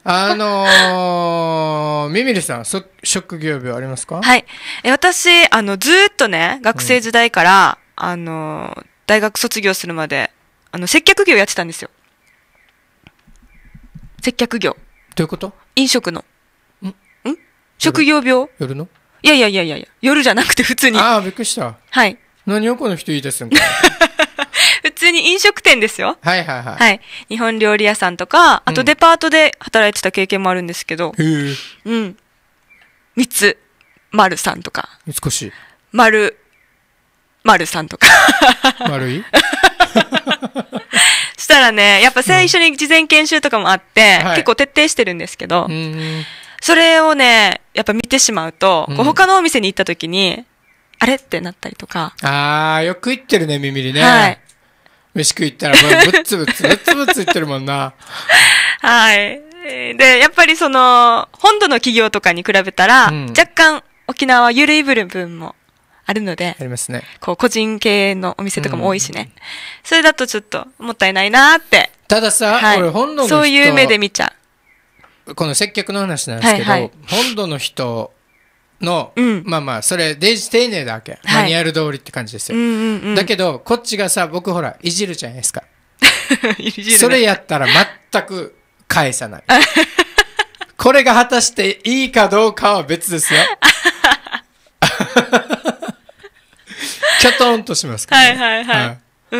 S1: あのー、みみりさん、職業病ありますかはい。え、私、あの、ずっとね、学生時代から、うん、あのー、大学卒業するまで、あの、接客業やってたんですよ。接客業。どういうこと飲食の。んん職業病夜のいやいやいやいや
S2: 夜じゃなくて普通に。ああ、びっくりした。はい。何をこの人言い出すんか [LAUGHS]
S1: 普通に飲食店ですよ。はいはいはい。はい。日本料理屋さんとか、あとデパートで働いてた経験もあるんですけど。うん、へえ。うん。三つ丸さんとか。三越。丸丸さんとか丸い [LAUGHS] したらねやっぱ最初に事前研修とかもあって、うん、結構徹底してるんですけど、はい、それをねやっぱ見てしまうと、うん、他のお店に行った時にあれってなったりとか
S2: ああよく行ってるね耳にね、はい、飯食いったらぶっつぶつぶっつぶつ言ってる
S1: もんなはいでやっぱりその本土の企業とかに比べたら、うん、若干沖縄は緩い部分もあるので、ありますね。こう、個人系のお店とかも多いしね。それだとちょっと、もったいないなーって。たださ、はい、俺、本土の人そういう目で見ちゃ
S2: う。この接客の話なんですけど、はいはい、本土の人の、うん、まあまあ、それ、デジ丁寧だわけ、はい。マニュアル通りって感じですよ。うんうんうん、だけど、こっちがさ、僕ほら、いじるじゃないですか。[LAUGHS] いじる、それやったら全く返さない。これが果たしていいかどうかは別ですよ。[LAUGHS] きょとんとしますから、ね。はい
S1: はいはい。はいうんう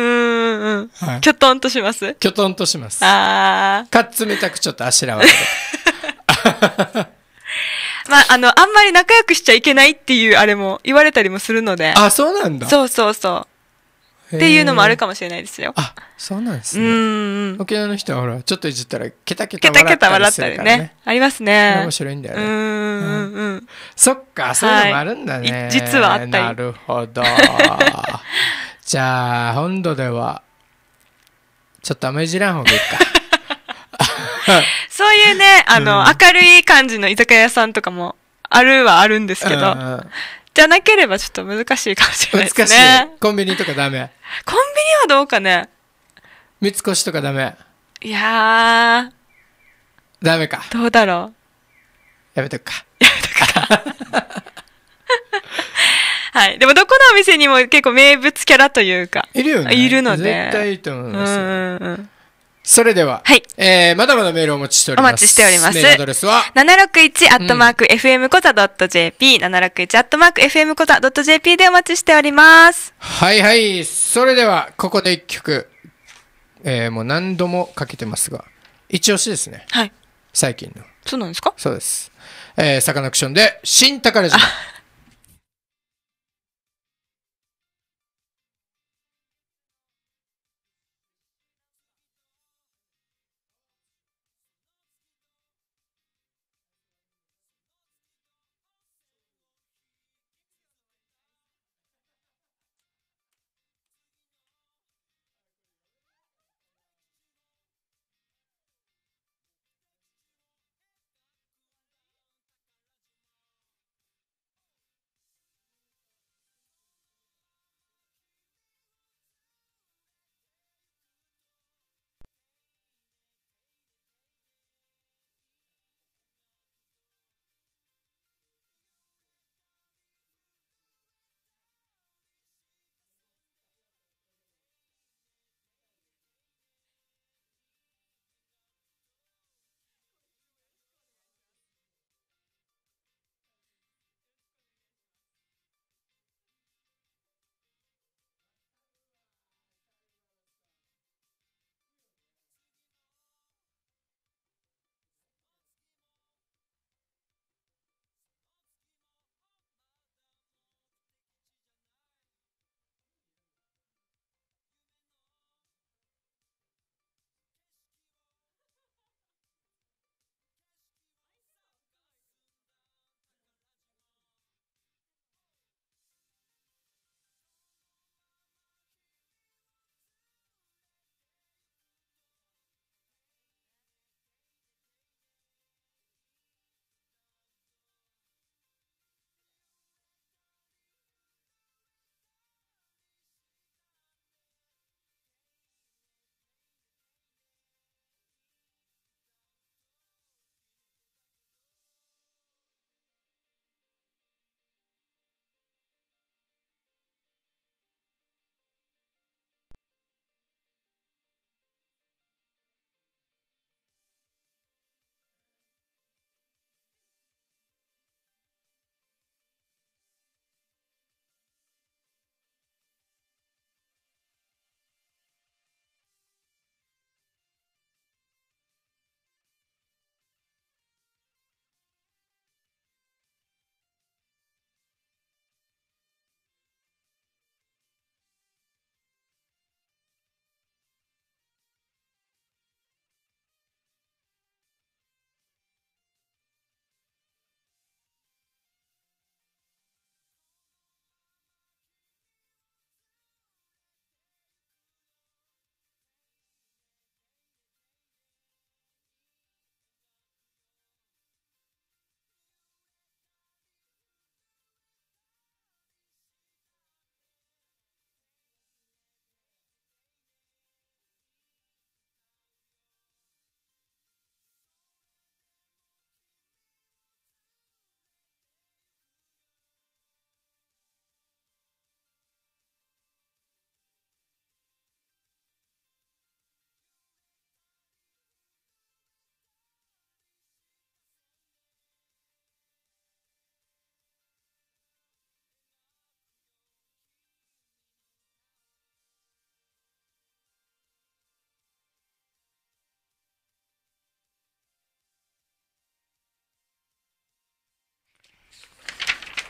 S1: ん。キョきょとんとしますきょとんとします。ああ。かっつめたくちょっとあしらわれて。[LAUGHS] まあ、あの、あんまり仲良くしちゃいけないっていうあれも言われたりもするので。あ、そうなんだ。そうそうそう。
S2: っていうのもあるか
S1: もしれないですよ。あ
S2: そうなんですね。うん沖縄の人はほらちょっといじったらケタケタ笑ったりするからね。ケタケタ笑ったりねありますね。面白いんだよね。うんうん、うん。そっかそういうのもあるんだね。はい、実はあったり。なるほど。[LAUGHS] じゃあ本土ではちょっとあまりじらん方がいいか。[LAUGHS]
S1: そういうねあの、うん、明るい感じの居酒屋さんとかもあるはあるんですけど。うんじゃなければちょっと難しいかもしれないですね。難
S2: しい。コンビニとかダメ。
S1: コンビニはどうかね。
S2: 三越とかダメ。
S1: いや
S2: ー。ダメか。
S1: どうだろう。やめとくか。やめとくか。はい。でも、どこのお店にも結構名物キャラというか。いるよね。いるので。絶対
S2: いいと思います、よ、うんうんうん。それでは、はい、えー、まだまだメールをお待ちしております。お待ちしております。メールアドレスは、
S1: 761アットマーク FM コ o ドット JP、761アットマーク FM コ o ドット JP でお待ちしております。はいはい。それでは、ここで一曲、
S2: えー、もう何度もかけてますが、一押しですね。はい。最近の。そうなんですかそうです。えー、サカナクションで、新宝島。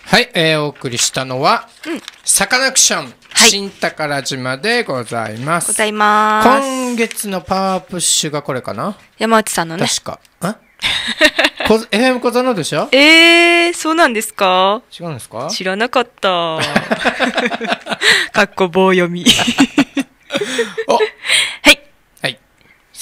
S2: はい、えー、お送りしたのは、うん、サカナクション、はい、新宝島でございます。ござい
S1: ます。
S2: 今月のパワープッシュがこれかな
S1: 山内さんのね。確
S2: か。え FM [LAUGHS] 小園でしょ
S1: えー、そうなんですか
S2: 違うんですか知らなかった。[LAUGHS] かっこ棒読み。[LAUGHS]
S1: おはい。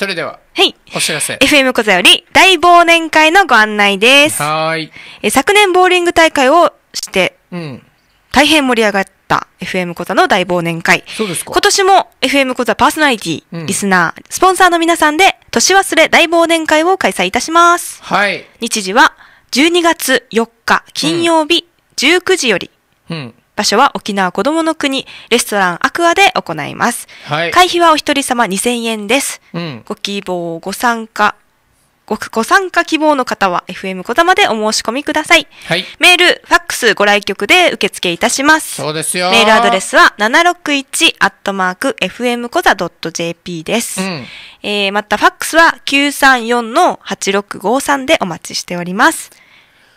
S1: それでは、はい。お知らせ。FM 小座より大忘年会のご案内です。はい。え昨年ボーリング大会をして、うん。大変盛り上がった FM 小座の大忘年会。そうですか。今年も FM 小座パーソナリティ、うん、リスナー、スポンサーの皆さんで、年忘れ大忘年会を開催いたします。はい。日時は、12月4日金曜日、19時より、うん。場所は沖縄こどもの国レストランアクアで行います。はい、会費はお一人様2000円です。うん、ご希望、ご参加、ごご参加希望の方は FM こだまでお申し込みください。はい、メール、ファックスご来局で受付いたします。そうですよ。メールアドレスは761アットマーク FM こだ .jp です。うん、えー、またファックスは934の8653でお待ちしております。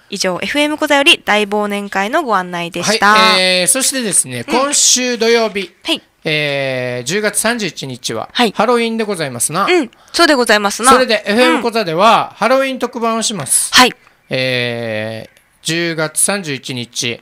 S1: 以上 FM 小座より大忘年会のご案内でした、はい、
S2: えー、そしてですね、うん、今週土曜日、はいえー、10月31日は、はい、ハロウィンでございますな、うん、そうでございますなそれで FM 小座では、ハロウィン特番をしますはいえー、10月31日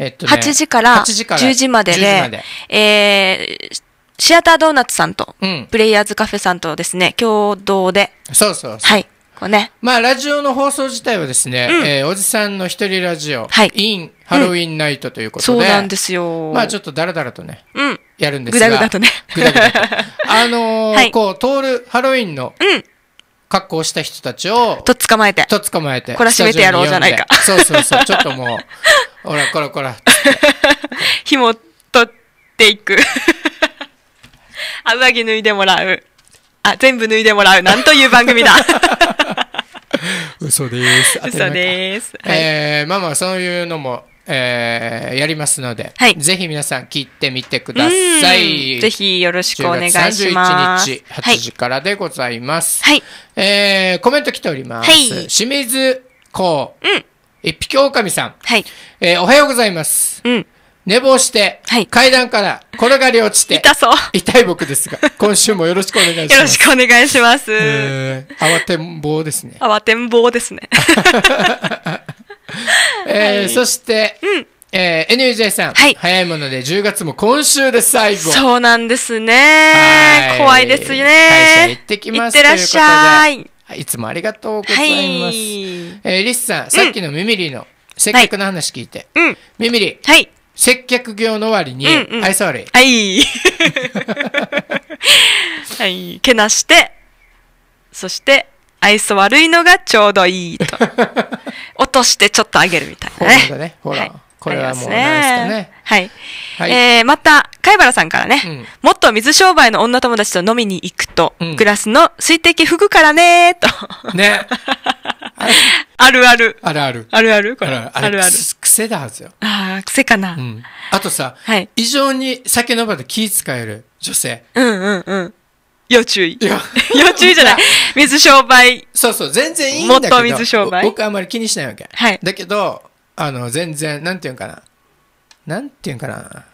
S2: えっとね、8時から10時までで、
S1: えー、シアタードーナツさんと、プレイヤーズカフェさんとですね、共同で。そうそうそう。はい。こうね。まあ、ラジ
S2: オの放送自体はですね、うん、えー、おじさんの一人ラジオ、はい、インハロウィンナイトということで、うん、そうなんですよ。まあ、ちょっとだらだらとね、うん、やるんですが。ぐだぐだとね。ぐだぐだと。[LAUGHS] あのーはい、こう、通るハロウィンの、うん格好した人たちを。と捕まえて。と捕まえて。懲らしめてやろうじゃないか。そうそうそう。ちょっともう、[LAUGHS] ほら、こらこら。
S1: [LAUGHS] 紐取っていく。あ、上着脱いでもらう。あ、全部脱いでもらう。なんという番組だ。
S2: 嘘です。嘘です。はい、えー、まあまあ、そういうのも、えー、やりますので、はい、ぜひ皆さん聞いてみてください。ぜひよろしくお願いします。31日8時からでございます。はい、えー、コメント来ております。はい、清水こう、うん、一匹狼さん、はい、えー、おはようございます。うん寝坊して、はい、階段から転がり落ちて、痛そう。痛い僕ですが、[LAUGHS] 今週もよろしくお願いします。よろしくお願いします。えー、慌てんぼうですね。[LAUGHS] 慌てんぼうですね。[LAUGHS] えー、はい、そし
S1: て、うん
S2: えー、NUJ さん、はい、早いもので10月も今週で最後そうなんですね怖いですね会社行ってきますってらっしゃいいつもありがとうございます、はい、えー、リスさんさっきのミミリの、せっかくの話聞いて、はみミミリ、はい、
S1: 接客業のわりに愛想悪い。はい。[LAUGHS] はい。けなして、そして、愛想悪いのがちょうどいいと。[LAUGHS] 落としてちょっと上げるみたいなね。ほら、ね。ほら。はいこれはもうナイスね。はい。はい、えー、また、貝原さんからね、うん、もっと水商売の女友達と飲みに行くと、うん、グラスの水滴吹くからねーと。ね。[LAUGHS] あ
S2: るある。あるある。あるあるこれ。あるある。
S1: 癖だはずよ。ああ、癖かな、
S2: うん。あとさ、はい、異常に酒飲むと気使える女性。うんうんうん。
S1: 要注意。[LAUGHS]
S2: 要注意じゃない。
S1: [LAUGHS] 水商売。そうそう、全然いいんだけど。もっと水商売。僕
S2: あんまり気にしないわけ。はい。だけど、あの、全然、なんていうんかな。なんていうんかな。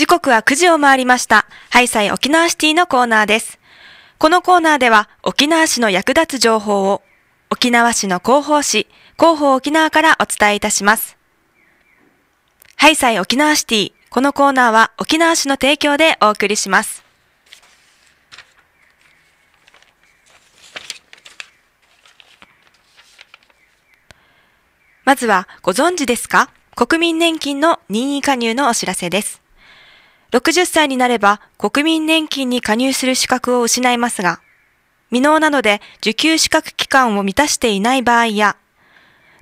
S1: 時刻は9時を回りました。ハイサイ沖縄シティのコーナーです。このコーナーでは沖縄市の役立つ情報を沖縄市の広報誌、広報沖縄からお伝えいたします。ハイサイ沖縄シティ。このコーナーは沖縄市の提供でお送りします。まずはご存知ですか国民年金の任意加入のお知らせです。60歳になれば国民年金に加入する資格を失いますが、未納なので受給資格期間を満たしていない場合や、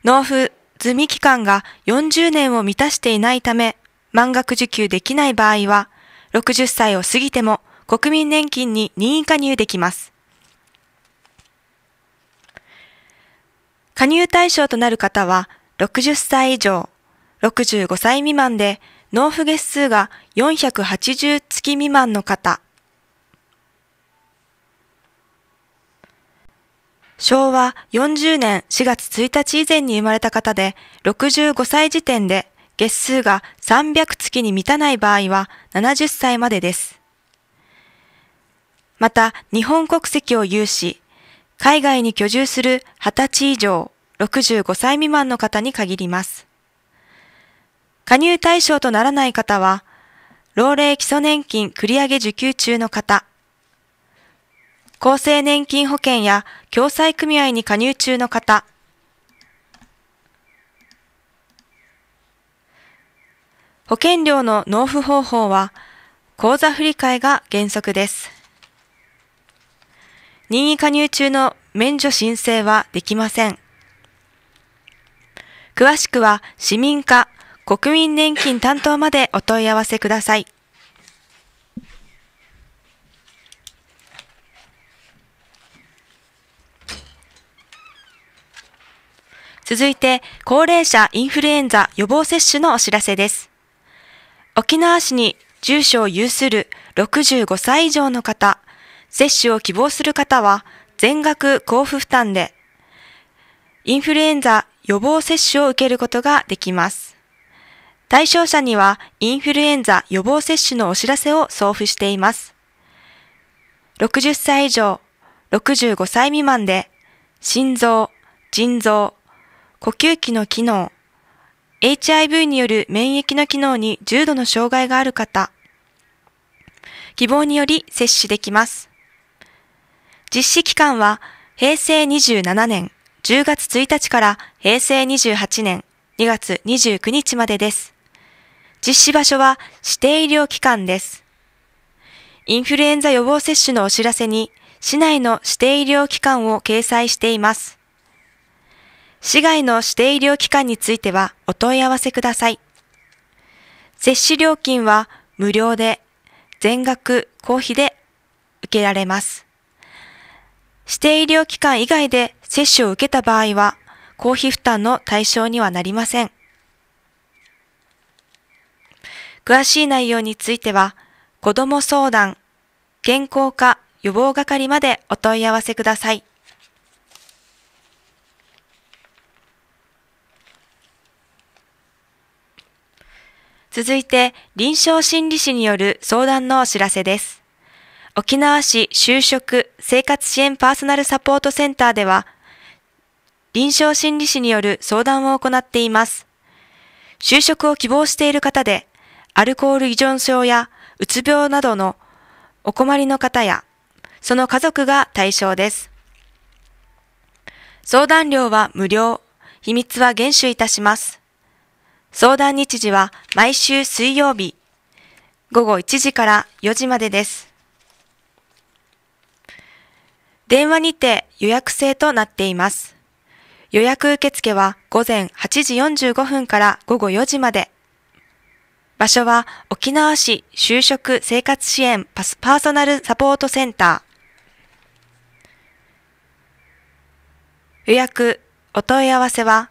S1: 納付済み期間が40年を満たしていないため、満額受給できない場合は、60歳を過ぎても国民年金に任意加入できます。加入対象となる方は、60歳以上、65歳未満で、納付月数が480月未満の方。昭和40年4月1日以前に生まれた方で、65歳時点で月数が300月に満たない場合は70歳までです。また、日本国籍を有し、海外に居住する20歳以上、65歳未満の方に限ります。加入対象とならない方は、老齢基礎年金繰り上げ受給中の方、厚生年金保険や共済組合に加入中の方、保険料の納付方法は、口座振替が原則です。任意加入中の免除申請はできません。詳しくは市民課国民年金担当までお問い合わせください。続いて、高齢者インフルエンザ予防接種のお知らせです。沖縄市に住所を有する65歳以上の方、接種を希望する方は全額交付負担で、インフルエンザ予防接種を受けることができます。対象者にはインフルエンザ予防接種のお知らせを送付しています。60歳以上、65歳未満で、心臓、腎臓、呼吸器の機能、HIV による免疫の機能に重度の障害がある方、希望により接種できます。実施期間は平成27年10月1日から平成28年2月29日までです。実施場所は指定医療機関です。インフルエンザ予防接種のお知らせに、市内の指定医療機関を掲載しています。市外の指定医療機関についてはお問い合わせください。接種料金は無料で、全額公費で受けられます。指定医療機関以外で接種を受けた場合は、公費負担の対象にはなりません。詳しい内容については、子ども相談、健康科予防係までお問い合わせください。続いて、臨床心理士による相談のお知らせです。沖縄市就職生活支援パーソナルサポートセンターでは、臨床心理士による相談を行っています。就職を希望している方で、アルコール依存症やうつ病などのお困りの方や、その家族が対象です。相談料は無料、秘密は厳守いたします。相談日時は毎週水曜日、午後1時から4時までです。電話にて予約制となっています。予約受付は午前8時45分から午後4時まで。場所は沖縄市就職生活支援パパーソナルサポートセンター。予約、お問い合わせは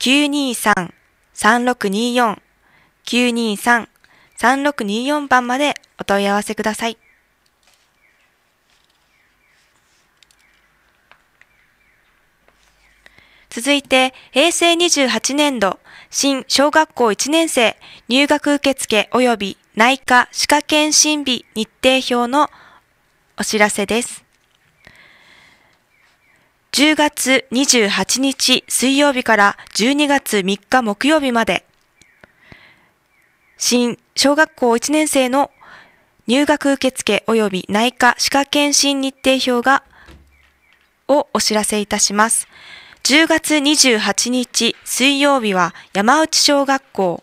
S1: 923-3624、923-3624番までお問い合わせください。続いて、平成28年度新小学校1年生入学受付及び内科歯科検診日日程表のお知らせです。10月28日水曜日から12月3日木曜日まで、新小学校1年生の入学受付及び内科歯科検診日程表が、をお知らせいたします。10月28日水曜日は山内小学校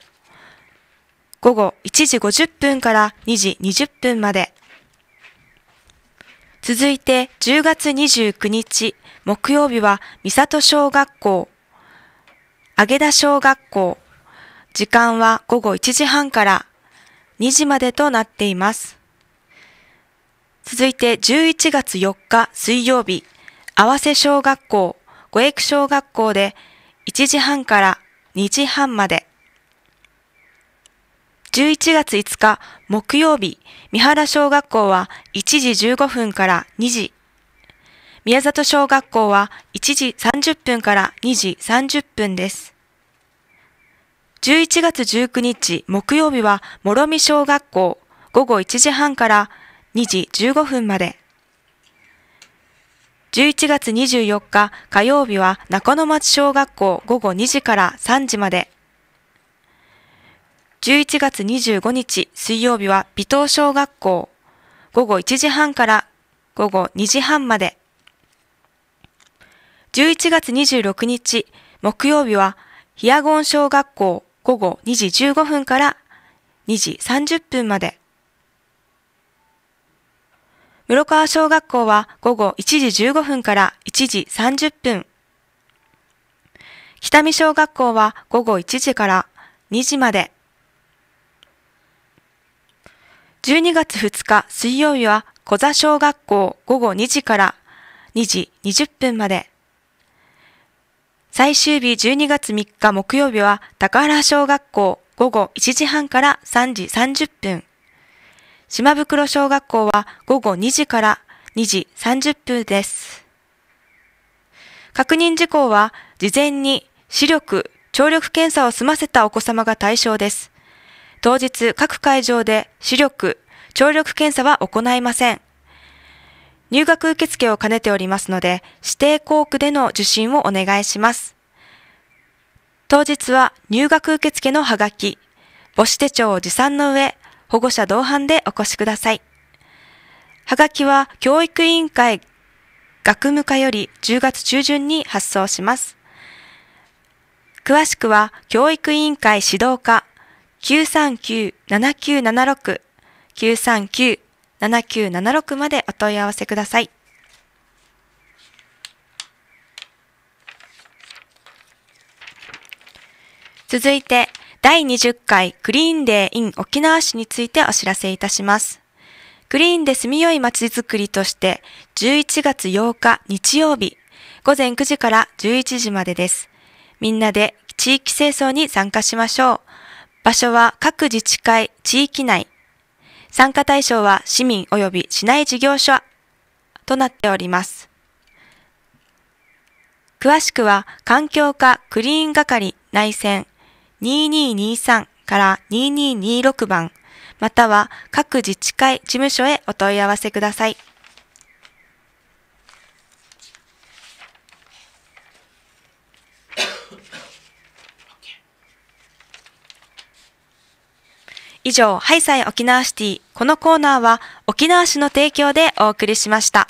S1: 午後1時50分から2時20分まで続いて10月29日木曜日は三里小学校上田小学校時間は午後1時半から2時までとなっています続いて11月4日水曜日合わせ小学校五駅小学校で1時半から2時半まで。11月5日木曜日、三原小学校は1時15分から2時。宮里小学校は1時30分から2時30分です。11月19日木曜日は諸見小学校午後1時半から2時15分まで。11月24日火曜日は中野町小学校午後2時から3時まで。11月25日水曜日は美東小学校午後1時半から午後2時半まで。11月26日木曜日はヒアゴン小学校午後2時15分から2時30分まで。室川小学校は午後1時15分から1時30分。北見小学校は午後1時から2時まで。12月2日水曜日は小座小学校午後2時から2時20分まで。最終日12月3日木曜日は高原小学校午後1時半から3時30分。島袋小学校は午後2時から2時30分です。確認事項は事前に視力、聴力検査を済ませたお子様が対象です。当日各会場で視力、聴力検査は行いません。入学受付を兼ねておりますので、指定校区での受診をお願いします。当日は入学受付のはがき、母子手帳を持参の上、保護者同伴でお越しください。はがきは教育委員会学務課より10月中旬に発送します。詳しくは教育委員会指導課939-7976 939-7976までお問い合わせください。続いて、第20回クリーンデー in 沖縄市についてお知らせいたします。クリーンで住みよい街づくりとして11月8日日曜日午前9時から11時までです。みんなで地域清掃に参加しましょう。場所は各自治会、地域内。参加対象は市民及び市内事業所となっております。詳しくは環境課クリーン係内戦2223から2226番、または各自治会事務所へお問い合わせください。[COUGHS] 以上、ハイサイ沖縄シティ、このコーナーは沖縄市の提供でお送りしました。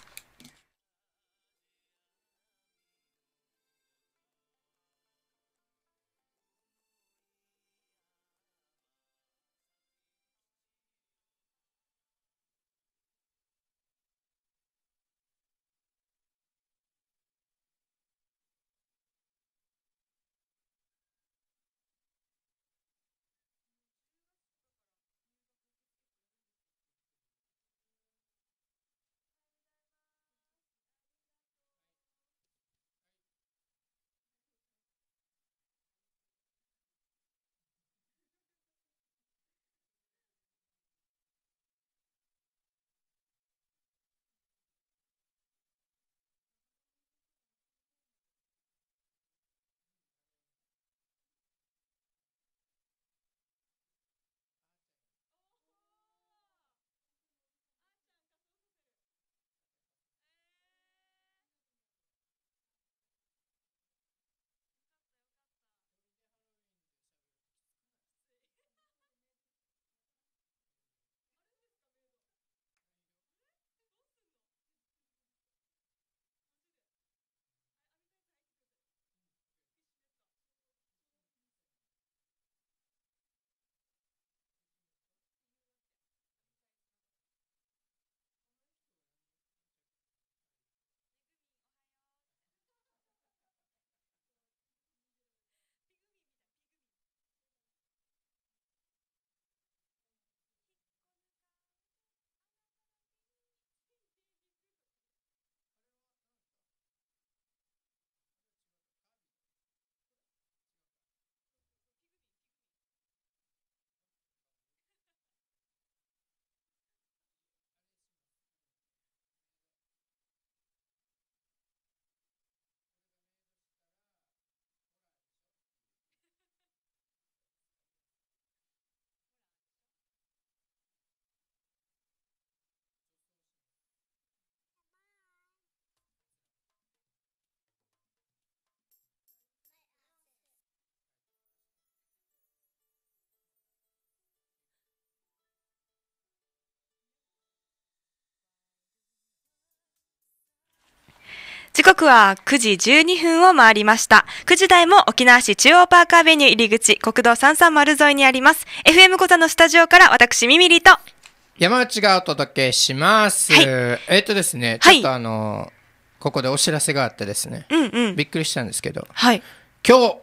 S1: 時刻は9時12分を回りました。9時台も沖縄市中央パークアベニュー入り口、国道330沿いにあります。FM 小座のスタジオから私、ミミリと山内がお届
S2: けします。はい、えっとですね、ちょっとあの、ここでお知らせがあってですね、うんうん、びっくりしたんですけど、はい、今日、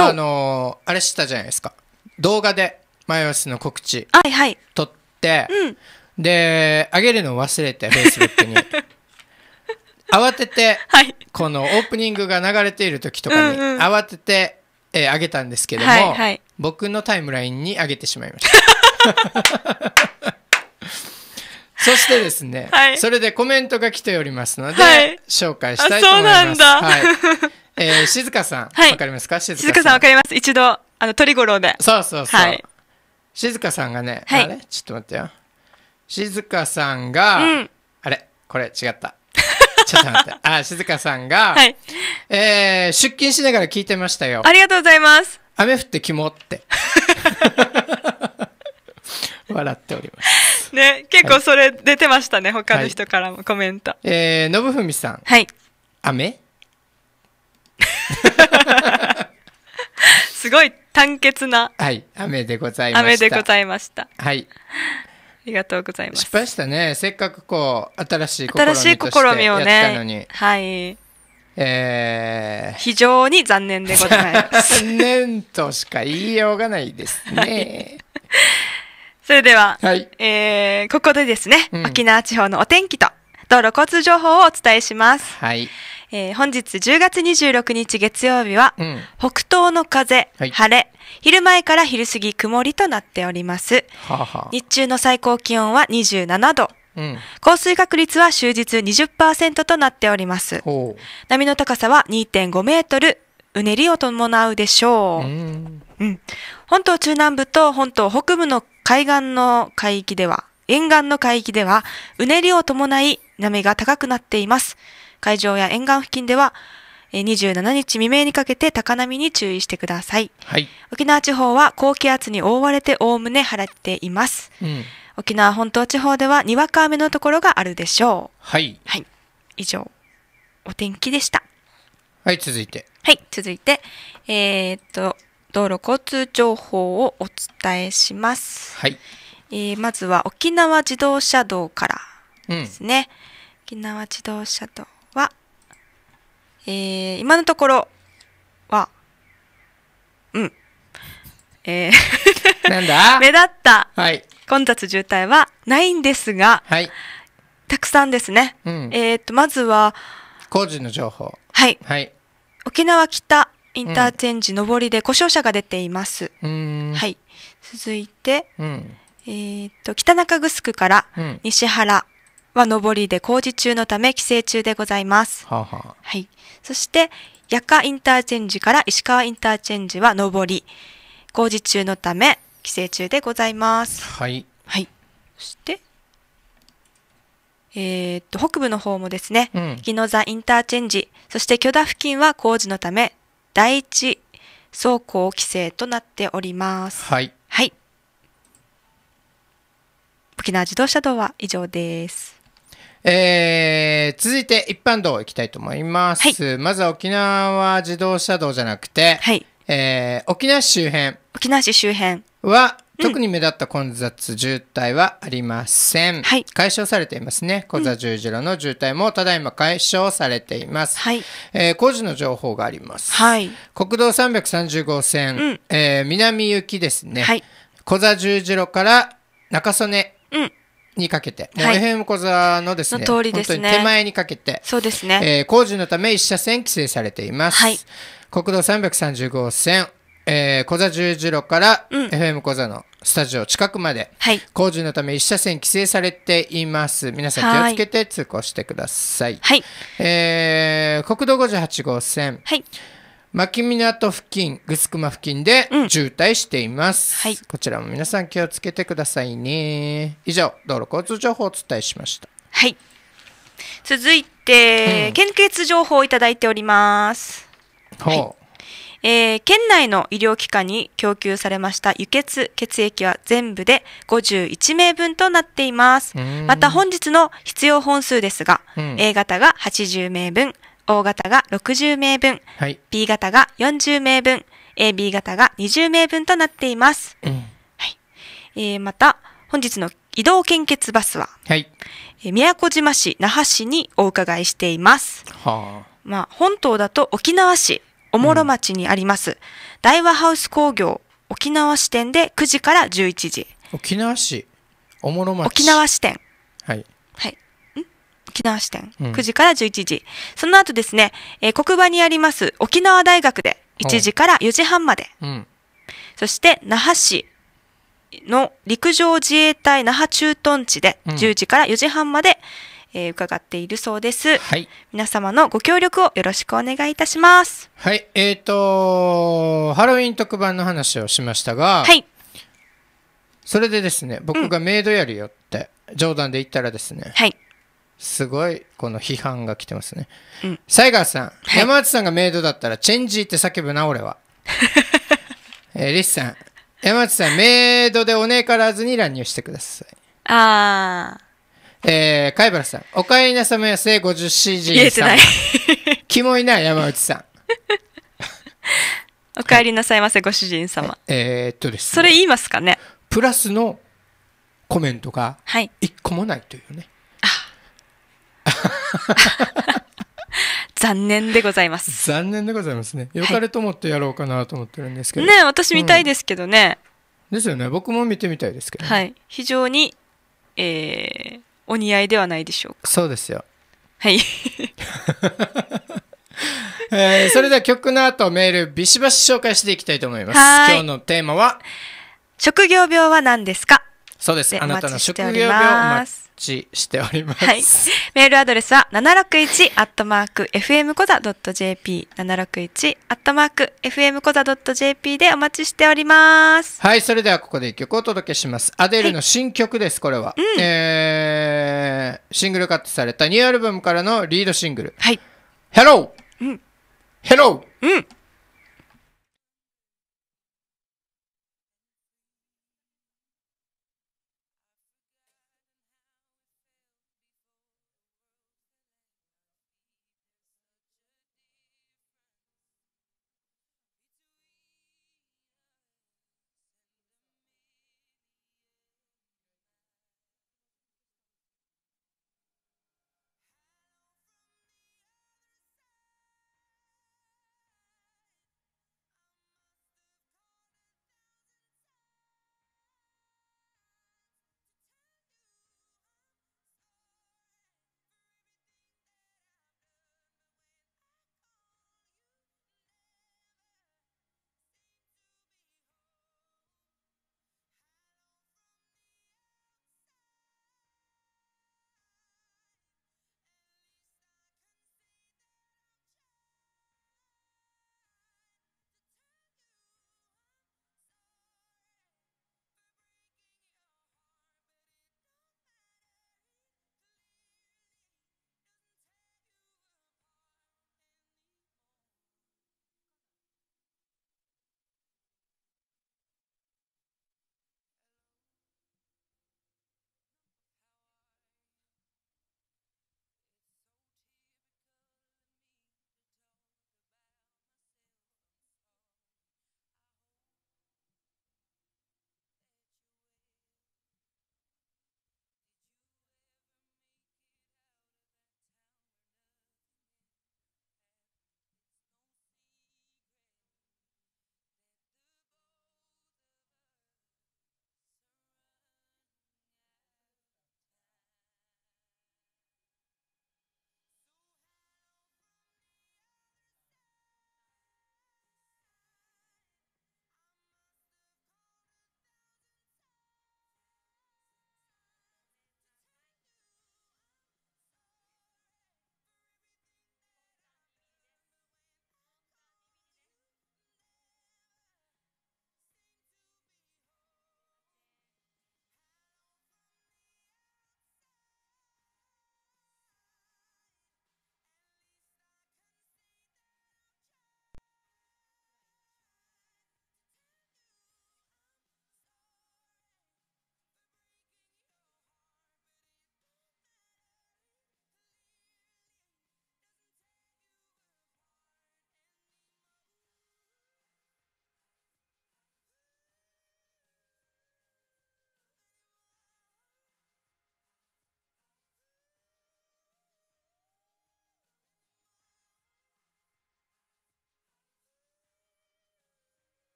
S2: あのー、あれしたじゃないですか。動画で、マイオスの告知、はいはい、撮って、うん、で、あげるのを忘れて、フェイスブックに。[LAUGHS] 慌てて、はい、このオープニングが流れている時とかに、慌てて、うんうん、えー、上げたんですけども、はいはい、僕のタイムラインに上げてしまいました。[LAUGHS] そしてですね、はい、それでコメントが来ておりますので、はい、紹介したいと思います。そうなんだ。はい。えー、[LAUGHS] 静香さん、わ、はい、かりますか静香さん。
S1: わかります。一度、あの、鳥五郎で。そうそうそう。はい、
S2: 静香さんがね、あれちょっと待ってよ。
S1: 静香さ
S2: んが、うん、あれこれ違った。ちょっと待って。あ、静香さんが、はい、えー、出勤しながら聞いてましたよ。ありがと
S1: うございます。
S2: 雨降って肝って。[LAUGHS] 笑っておりま
S1: す。ね、結構それ出てましたね、はい、他の人からもコメント。は
S2: い、えー、ふみさん。はい。雨
S1: [LAUGHS] すごい単潔な。はい、雨でございました。雨でございました。はい。ありがとうございます。失
S2: 敗したね。せっかくこう、新しい試みと新しい試みをね。
S1: はい。
S2: えー、非常に残念でございます。[LAUGHS] 残念としか言いようがないですね。は
S1: い、それでは、はい、えー、ここでですね、うん、沖縄地方のお天気と道路交通情報をお伝えします。はい。えー、本日10月26日月曜日は、うん、北東の風、はい、晴れ、昼前から昼過ぎ曇りとなっております。はは日中の最高気温は27度。うん、降水確率は終日20%となっております。波の高さは2.5メートル、うねりを伴うでしょう。うん、うん、本島中南部と本島北部の海岸の海域では、沿岸の海域では、うねりを伴い波が高くなっています。海上や沿岸付近では27日未明にかけて高波に注意してください、はい、沖縄地方は高気圧に覆われておおむね晴れています、うん、沖縄本島地方ではにわか雨のところがあるでしょうはい、はい、以上お天気でしたはい続いてはい続いてえー、っと道路交通情報をお伝えしますはい、えー、まずは沖縄自動車道からですね、うん、沖縄自動車道えー、今のところは、うん。えーなんだ [LAUGHS] 目立った混雑渋滞はないんですが、はい、たくさんですね。うん、えっ、ー、と、まずは、工事の情報。はい。はい、沖縄北インターチェンジ上りで故障者が出ています。うん、はい。続いて、うん、えっ、ー、と、北中城から西原、は上りで工事中のため帰省中でございます。はははい。そして、夜間インターチェンジから石川インターチェンジは上り、工事中のため帰省中でございます。はい。はい。そして、えー、っと、北部の方もですね、うん、木野座インターチェンジ、そして巨田付近は工事のため、第一走行規制となっております。はい。はい。沖縄自動車道は以上で
S2: す。えー、続いて一般道行きたいと思います。はい、まずは沖縄自動車道じゃなくて、はい、えー、沖縄市周辺。沖縄市周辺は、特に目立った混雑渋滞はありません、うん解消されていますね小座十字路の渋滞もただいま解消されています、はえー、工事の情報があります、はい、国道330号線、うん、えー、南行きですね、はい、小座十字路から中曽根にかけて、FM 小沢のですね、の通りですね手前にかけて、そうですね、えー、工事のため1車線規制されています。はい、国道3 3十号線、えー、小座十字路から FM 小座のスタジオ近くまで、はい、工事のため1車線規制されています。皆さん気をつけて通行してください。はい、えー、国道58号線、はい牧港付近、ぐすくま付近で渋滞しています、うんはい、こちらも皆さん気をつけてくださいね。以上、道路交通情報をお伝えしました。
S1: はい。続いて、うん、献血情報をいただいております。はい、えー、県内の医療機関に供給されました輸血血液は全部で51名分となっていますまた本日の必要本数ですが、うん、A 型が80名分 O 型が60名分、はい、B 型が40名分、AB 型が20名分となっています。うん、はいえー、また、本日の移動献血バスは、はい、えー、宮古島市、那覇市にお伺いしています。はまあ、本島だと沖縄市、おもろ町にあります、うん、大和ハウス工業沖縄支店で9時から11時。沖縄市おもろ町沖縄支店。はい。はい。沖縄支店、9時から11時、うん、その後ですね、えー、国場にあります沖縄大学で1時から4時半まで、うん、そして那覇市の陸上自衛隊那覇駐屯地で10時から4時半まで、うん、えー、伺っているそうです、はい、皆様のご協力をよろしくお願いいたします
S2: はいえっ、ー、とハロウィン特番の話をしましたがはいそれでですね僕がメイドやるよって冗談で言ったらですね、はいすごい、この批判が来てますね。うん。西川さん、はい、山内さんがメイドだったら、チェンジって叫ぶな、俺は。[LAUGHS] えー、リスさん、山内さん、メイドでおねえからずに乱入してください。
S1: あー。
S2: えー、貝原さん、おかえりなさめやせ、50シージさん。言えてない。[LAUGHS] キモいな、山内
S1: さん。[LAUGHS] おかえりなさいませ、ご主人様。
S2: えー、っとです、ね、そ
S1: れ言いますかね。プラスの
S2: コメントが、
S1: はい。一個もないというね。はい [LAUGHS] 残念でございます。
S2: 残念でございますね。よかれと思ってやろうかなと思ってるんですけど。はい、ね私見たいで
S1: すけどね、
S2: うん、ですよね。僕も見てみたいですけど、ね、は
S1: い。非常に、えー、お似合いではないでしょうか。そうですよ。はい。[LAUGHS]
S2: えー、それでは曲の後メールビシバシ紹介していきたいと思います。今日のテーマは
S1: 職業病は何ですか
S2: そうです。あなたの職業病知しております。はい。
S1: メールアドレスは761アットマーク fm コザ jp 761アットマーク fm コザ jp でお待ちしております。は
S2: い、それではここで一曲お届けします。アデルの新曲です、これは。はい、えー、シングルカットされたニューアルバムからのリードシングル。はい。Hello! うん。
S4: Hello! うん。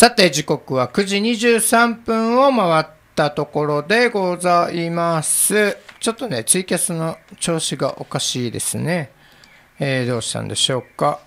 S2: さて時刻は9時23分を回ったところでございます。ちょっとね、ツイキャスの調子がおかしいですね。えー、どうしたんでしょうか。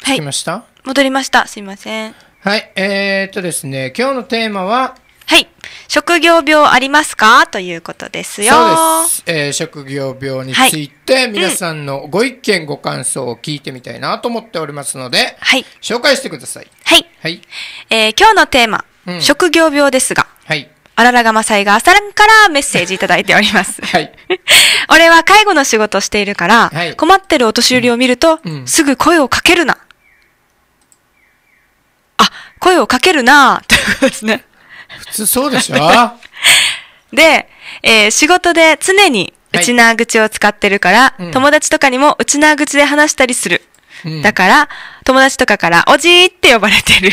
S2: はい。来ました
S1: 戻りました。すいません。
S2: はい。えー、っとですね、今日のテーマ
S1: は、はい。職業病ありますかということですよ。そうです、
S2: えー。職業病について、皆さんのご意見、ご感想を聞いてみたいなと思っておりま
S1: すので、はい。紹介してください。はい。はい。えー、今日のテーマ、うん、職業病ですが、はい。あららがまさいが朝からメッセージいただいております。[LAUGHS] はい。[LAUGHS] 俺は介護の仕事しているから、はい、困ってるお年寄りを見ると、うん、すぐ声をかけるな。あ、声をかけるなということですね。通そうでしょ [LAUGHS] で、えー、仕事で常に内な口を使ってるから、はいうん、友達とかにも内な口で話したりする。うん、だから、友達とかから、おじーって呼ばれてる。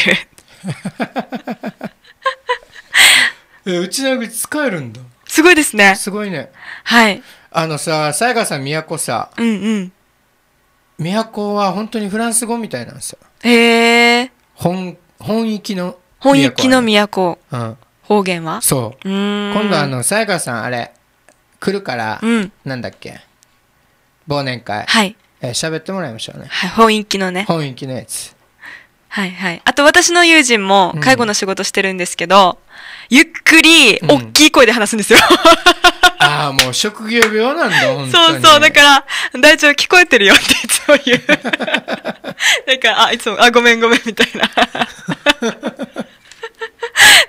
S1: [LAUGHS] え、内な口使えるんだ。すごいですね。すごいね。はい。あ
S2: のさ、さやかさん、都さ。うんうん。都は本当にフランス語みたいなんですよ。へえ。本、本域の。本域の都。うん。方言はそう今度あのさやかさんあれ来るから、うん、なんだっけ忘年会はいえ喋ってもらいましょうねはい
S1: 本気のね
S2: 本気のやつ
S1: はいはいあと私の友人も介護の仕事してるんですけど、うん、ゆっくり大きい声で話すんですよ、う [LAUGHS] ん、ああもう職業病なんだ本当にそうそうだから大腸聞こえてるよっていつも言う [LAUGHS] なんかあいつもあごめんごめんみたいな [LAUGHS]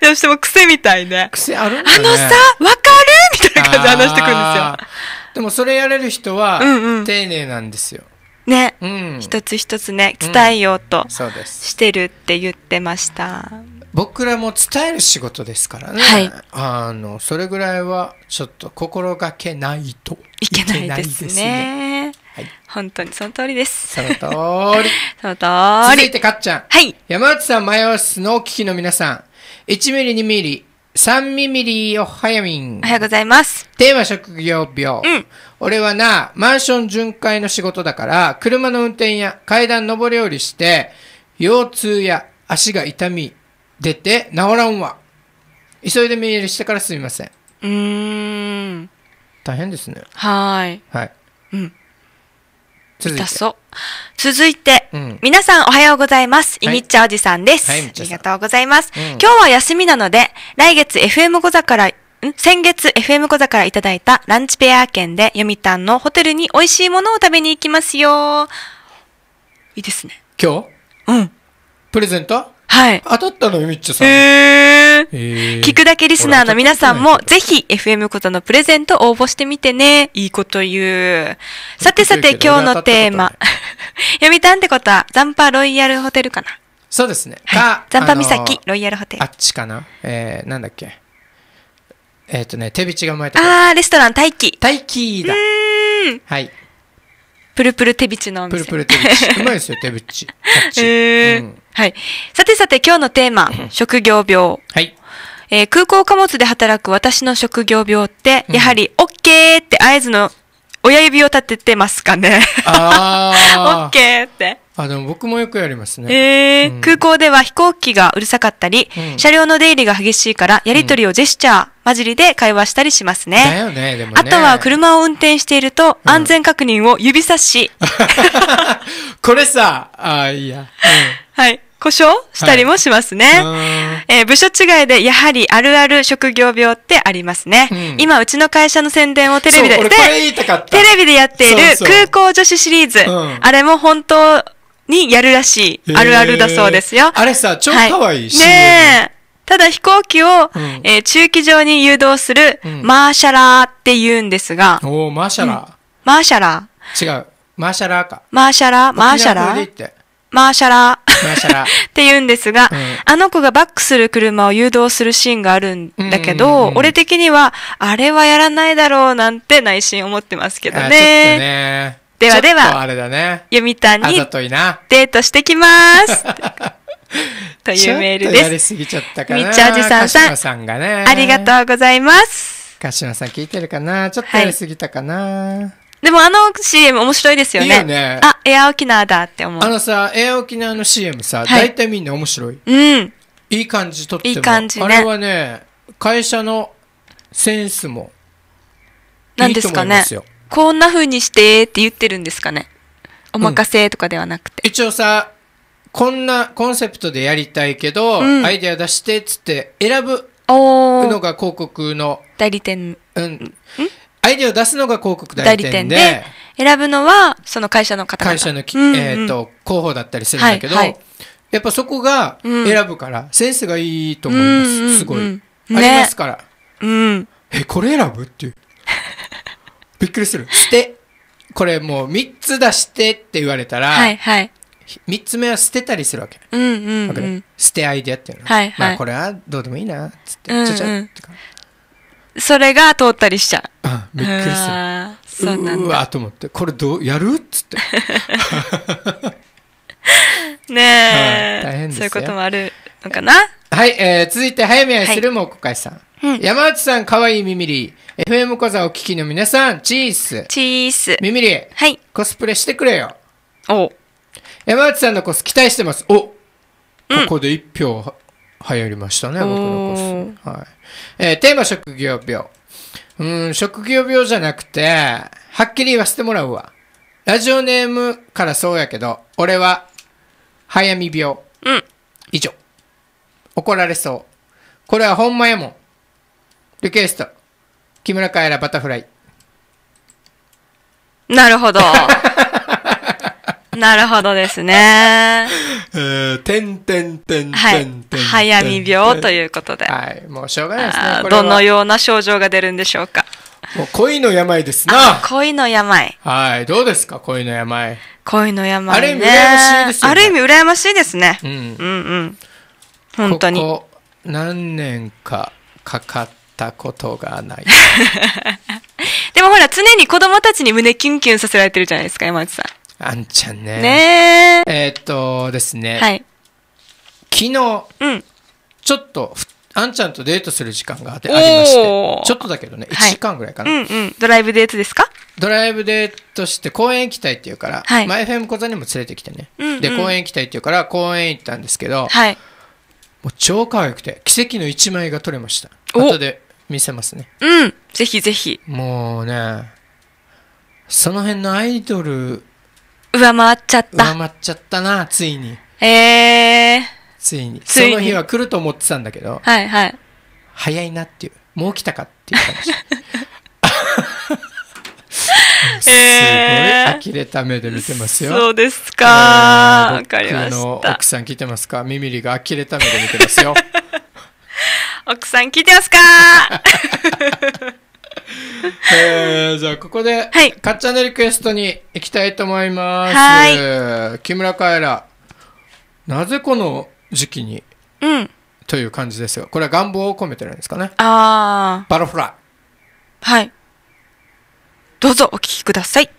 S1: どうしても癖みたいね。癖あるんだ、ね、あのさ、わかるみたいな感じで話してくるんですよ。でもそれやれる人は、丁
S2: 寧なんですよ。
S1: うんうん、ね、うん、一つ一つね、伝えようと、してるって言ってました。僕らも伝える
S2: 仕事ですからね。はい、あの、それぐらいは、ちょっと心がけないと
S1: いけないですね。いけないですねはい、本当にその通りです。その通り。[LAUGHS] そ
S2: の通り。続いて、かっちゃん。はい。山内さん、迷うスの危機の皆さん。1ミリ、2ミリ、3ミリ、おはやみん。おはようございます。テーマ職業病。うん。俺はな、マンション巡回の仕事だから、車の運転や階段上り下りして、腰痛や足が痛み出て治らんわ。急いでメールしてからすみません。うーん。大変ですね。
S1: はい。
S2: はい。うん。
S1: 痛そう続いて、うん、皆さんおはようございます。い、イニッチャおじさんです、はいはい、ありがとうございます、うん、今日は休みなので、来月 FM 小座から、ん先月 FM 小座からいただいたランチペア券で、タンのホテルに美味しいものを食べに行きますよ。いいですね。
S2: 今日うん。プ
S1: レゼントはい。当たったのよ、みっちさん。へ
S2: 聞
S1: くだけリスナーの皆さんも、ぜひ FM ことのプレゼント応募してみてね。いいこと言う。さてさて、今日のテーマ。読みたんってことは、ザンパロイヤルホテルかな。そうですね。はザンパ岬ロイヤルホテ
S2: ル。あっちかな。えー、なんだっけ。えっ、とね、手びちが生まれた。
S1: あー、レストラン待機。待機だ。はい。プルプル手口のお店。プルプル手口。うまいで
S2: すよ、[LAUGHS] 手口。
S1: ち。えーうん、はい。さてさて、今日のテーマ、職業病。はい。えー、空港貨物で働く私の職業病って、やはり、オッケーって合図の親指を立ててますかね。ああ。[LAUGHS] オッ
S2: ケーって。あでも僕もよくやりますね、え
S1: ー、うん、空港では飛行機がうるさかったり、うん、車両の出入りが激しいからやりとりをジェスチャー混じりで会話したりしますね、だよねでもねあとは車を運転していると安全確認を指さし、[LAUGHS] これさ
S2: あいいや、
S1: はい故障したりもしますね、はい、えー、部署違いでやはりあるある職業病ってありますね、うん、今うちの会社の宣伝をテレビでテレビでやっている空港女子シリーズ、うん、あれも本当にやるらしい、あるあるだそうですよ。あれさ、超可愛いし、はい、ねえ。ただ飛行機を、うん、えー、駐機場に誘導する、マーシャラーって言うんですが。おおマーシャラー、うん、マーシャラ
S2: ー。違う。マーシャラーか。
S1: マーシャラー、マーシャラー。マーシャラー。マーシャラー。[LAUGHS] って言うんですが、うん、あの子がバックする車を誘導するシーンがあるんだけど、俺的には、あれはやらないだろうなんて内心思ってますけどね。ちょっと
S2: ね。ではでは、あれだね。
S1: ゆみたんにデ
S2: ー
S1: トしてきまーす。[LAUGHS] というメールで
S2: す。ちょっとやりすぎちゃったかな。みっちゃおじさんさん。さんがね。ありがと
S1: うございます。
S2: 鹿島さん聞いてるかなちょっとやりすぎたかな、
S1: はい、でもあの CM 面白いですよね。いいよね。あ、エア沖縄だって思う。あのさ、エ
S2: ア沖縄の CM さ、はい、大体みんな面白い。
S1: うん。いい感じとってもいい感じ、ね、あれは
S2: ね、会社のセンスも
S1: いいと思いますよ。なんですかね。こんな風にしてって言ってるんですかねお任せとかではなくて、うん、
S2: 一応さこんなコンセプトでやりたいけど、うん、アイデア出してっつって選ぶ
S1: の
S2: が広告の
S1: 代理店うん
S2: アイデアを出すのが広告代理店で
S1: 選ぶのはその会社の方
S2: 々会社の、うんうん、えーと、広報だったりするんだけど、はいはい、やっぱそこが選ぶから、うん、センスがいいと思います、すごい、ね、ありますから、うん、えこれ選ぶっていうびっくりする。捨て。これもう3つ出してって言われたら、はいはい。3つ目は捨てたりするわけ。
S1: うんうん、うん、
S2: 捨てアイデアっていうの。はい、はい、まあこれはどうでもいいな、つっ
S1: て。うんうん、ちゃちゃってか。それが通ったりしちゃう。あ、びっくりする。うそうなんう
S2: わと思って、これどう、やるっつって。[LAUGHS]
S1: ねえ、大変ですそういうこともあるのかなはい、えー、続いて、早めやする
S2: もこかしさん。はい、山内さん、かわいい耳り。FM 小座お聞きの皆さん、チースチースミミリはい。コスプレしてくれよお山内さんのコス期待してますお、ここで一票は流行りましたね僕のコス、はいえーテーマ職業病うーん職業病じゃなくてはっきり言わせてもらうわラジオネームからそうやけど俺は早見病うん。以上怒られそうこれはほんまやもんリクエスト木村カエラバタフライ。
S1: なるほど。なるほどですね。
S4: [LAUGHS] てんてんてんはや早見病とい
S1: うことで。はい。もうしょうがないですね。どのような症状が出るんでしょうか。
S2: もう恋の病ですな。
S1: 恋の病。
S2: はい。どうですか恋の病。
S1: 恋の病、ある意味羨ましいですね。ある意味羨ましいですね。
S2: うん。うんうん。本当に。ここ何年かかかったことがない [LAUGHS]
S1: でもほら常に子供たちに胸キュンキュンさせられてるじゃないですか山内さん
S2: あんちゃんね
S1: ね
S2: えー、っとですね、はい、昨
S1: 日、うん、
S2: ちょっとあんちゃんとデートする時間がありましてちょっとだけどね、1時間ぐらいかな、うんう
S1: ん、ドライブデートですか
S2: ドライブデートして公園行きたいって言うから、はい、マイフェム小座にも連れてきてね、うんうん、で公園行きたいって言うから公園行ったんですけど、はい、もう超可愛くて奇跡の1枚が撮れました後で見せますねうんぜひぜひもうねその辺のアイドル
S1: 上回っちゃ
S2: った上回っちゃったなついにえ
S1: ー、ついにその日は来
S2: ると思ってたんだけどはいはい早いなっていうもう来たかっていう感じ [LAUGHS] すごい呆れた目で見てますよ。えー、そうですか。わ、かりました。の奥さん聞いてますか？ミミリが呆れた目で見てますよ。[LAUGHS]
S1: 奥さん聞いてますか [LAUGHS]
S2: えー、じゃあここで、はい、かっちゃんのリクエストに行きたいと思います。はい。木村カエラ、なぜこの時期に、うん、という感じですよ。これは願望を込めてるんですかね。
S1: ああ。バラフライ。はい。どうぞお聴きください。